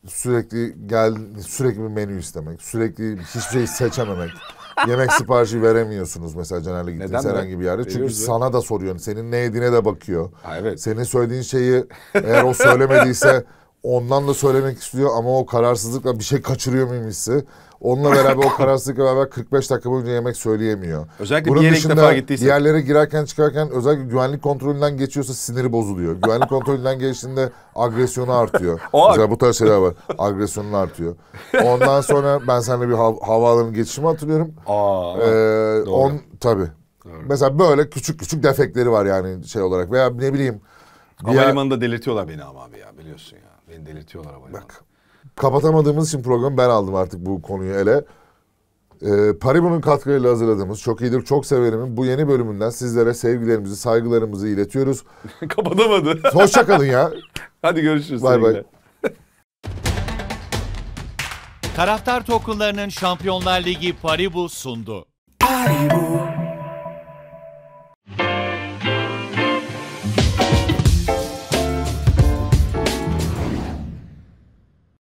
sürekli gel sürekli bir menü istemek, sürekli hiçbir şey seçememek. Yemek siparişi veremiyorsunuz mesela Caner'le gittiğiniz herhangi bir yerde. Çünkü Veriyoruz sana da soruyor. Senin ne yediğine de bakıyor. Ha, evet. Senin söylediğin şeyi eğer o söylemediyse Ondan da söylemek istiyor ama o kararsızlıkla bir şey kaçırıyor muyum hissi. Onunla beraber o kararsızlıkla beraber 45 dakika boyunca yemek söyleyemiyor. Özellikle Bunun bir yere defa gittiyse. Diğerlere girerken çıkarken özellikle güvenlik kontrolünden geçiyorsa siniri bozuluyor. güvenlik kontrolünden geçtiğinde agresyonu artıyor. o Mesela bu tarz şeyler var. Agresyonun artıyor. Ondan sonra ben seninle bir hav havaalanı geçişimi hatırlıyorum. Aa, ee, doğru. On, tabii. Doğru. Mesela böyle küçük küçük defekleri var yani şey olarak. Veya ne bileyim. Havalimanında ya... delirtiyorlar beni ama abi ya biliyorsun ya. Beni delirtiyorlar ama. Bak. Kapatamadığımız için programı ben aldım artık bu konuyu ele. Ee, Paribu'nun katkılarıyla hazırladığımız Çok iyidir Çok Severim'in bu yeni bölümünden sizlere sevgilerimizi, saygılarımızı iletiyoruz. Kapatamadı. Hoşça kalın ya. Hadi görüşürüz. Bay bay. Taraftar Tokullarının Şampiyonlar Ligi Paribu sundu. Paribu.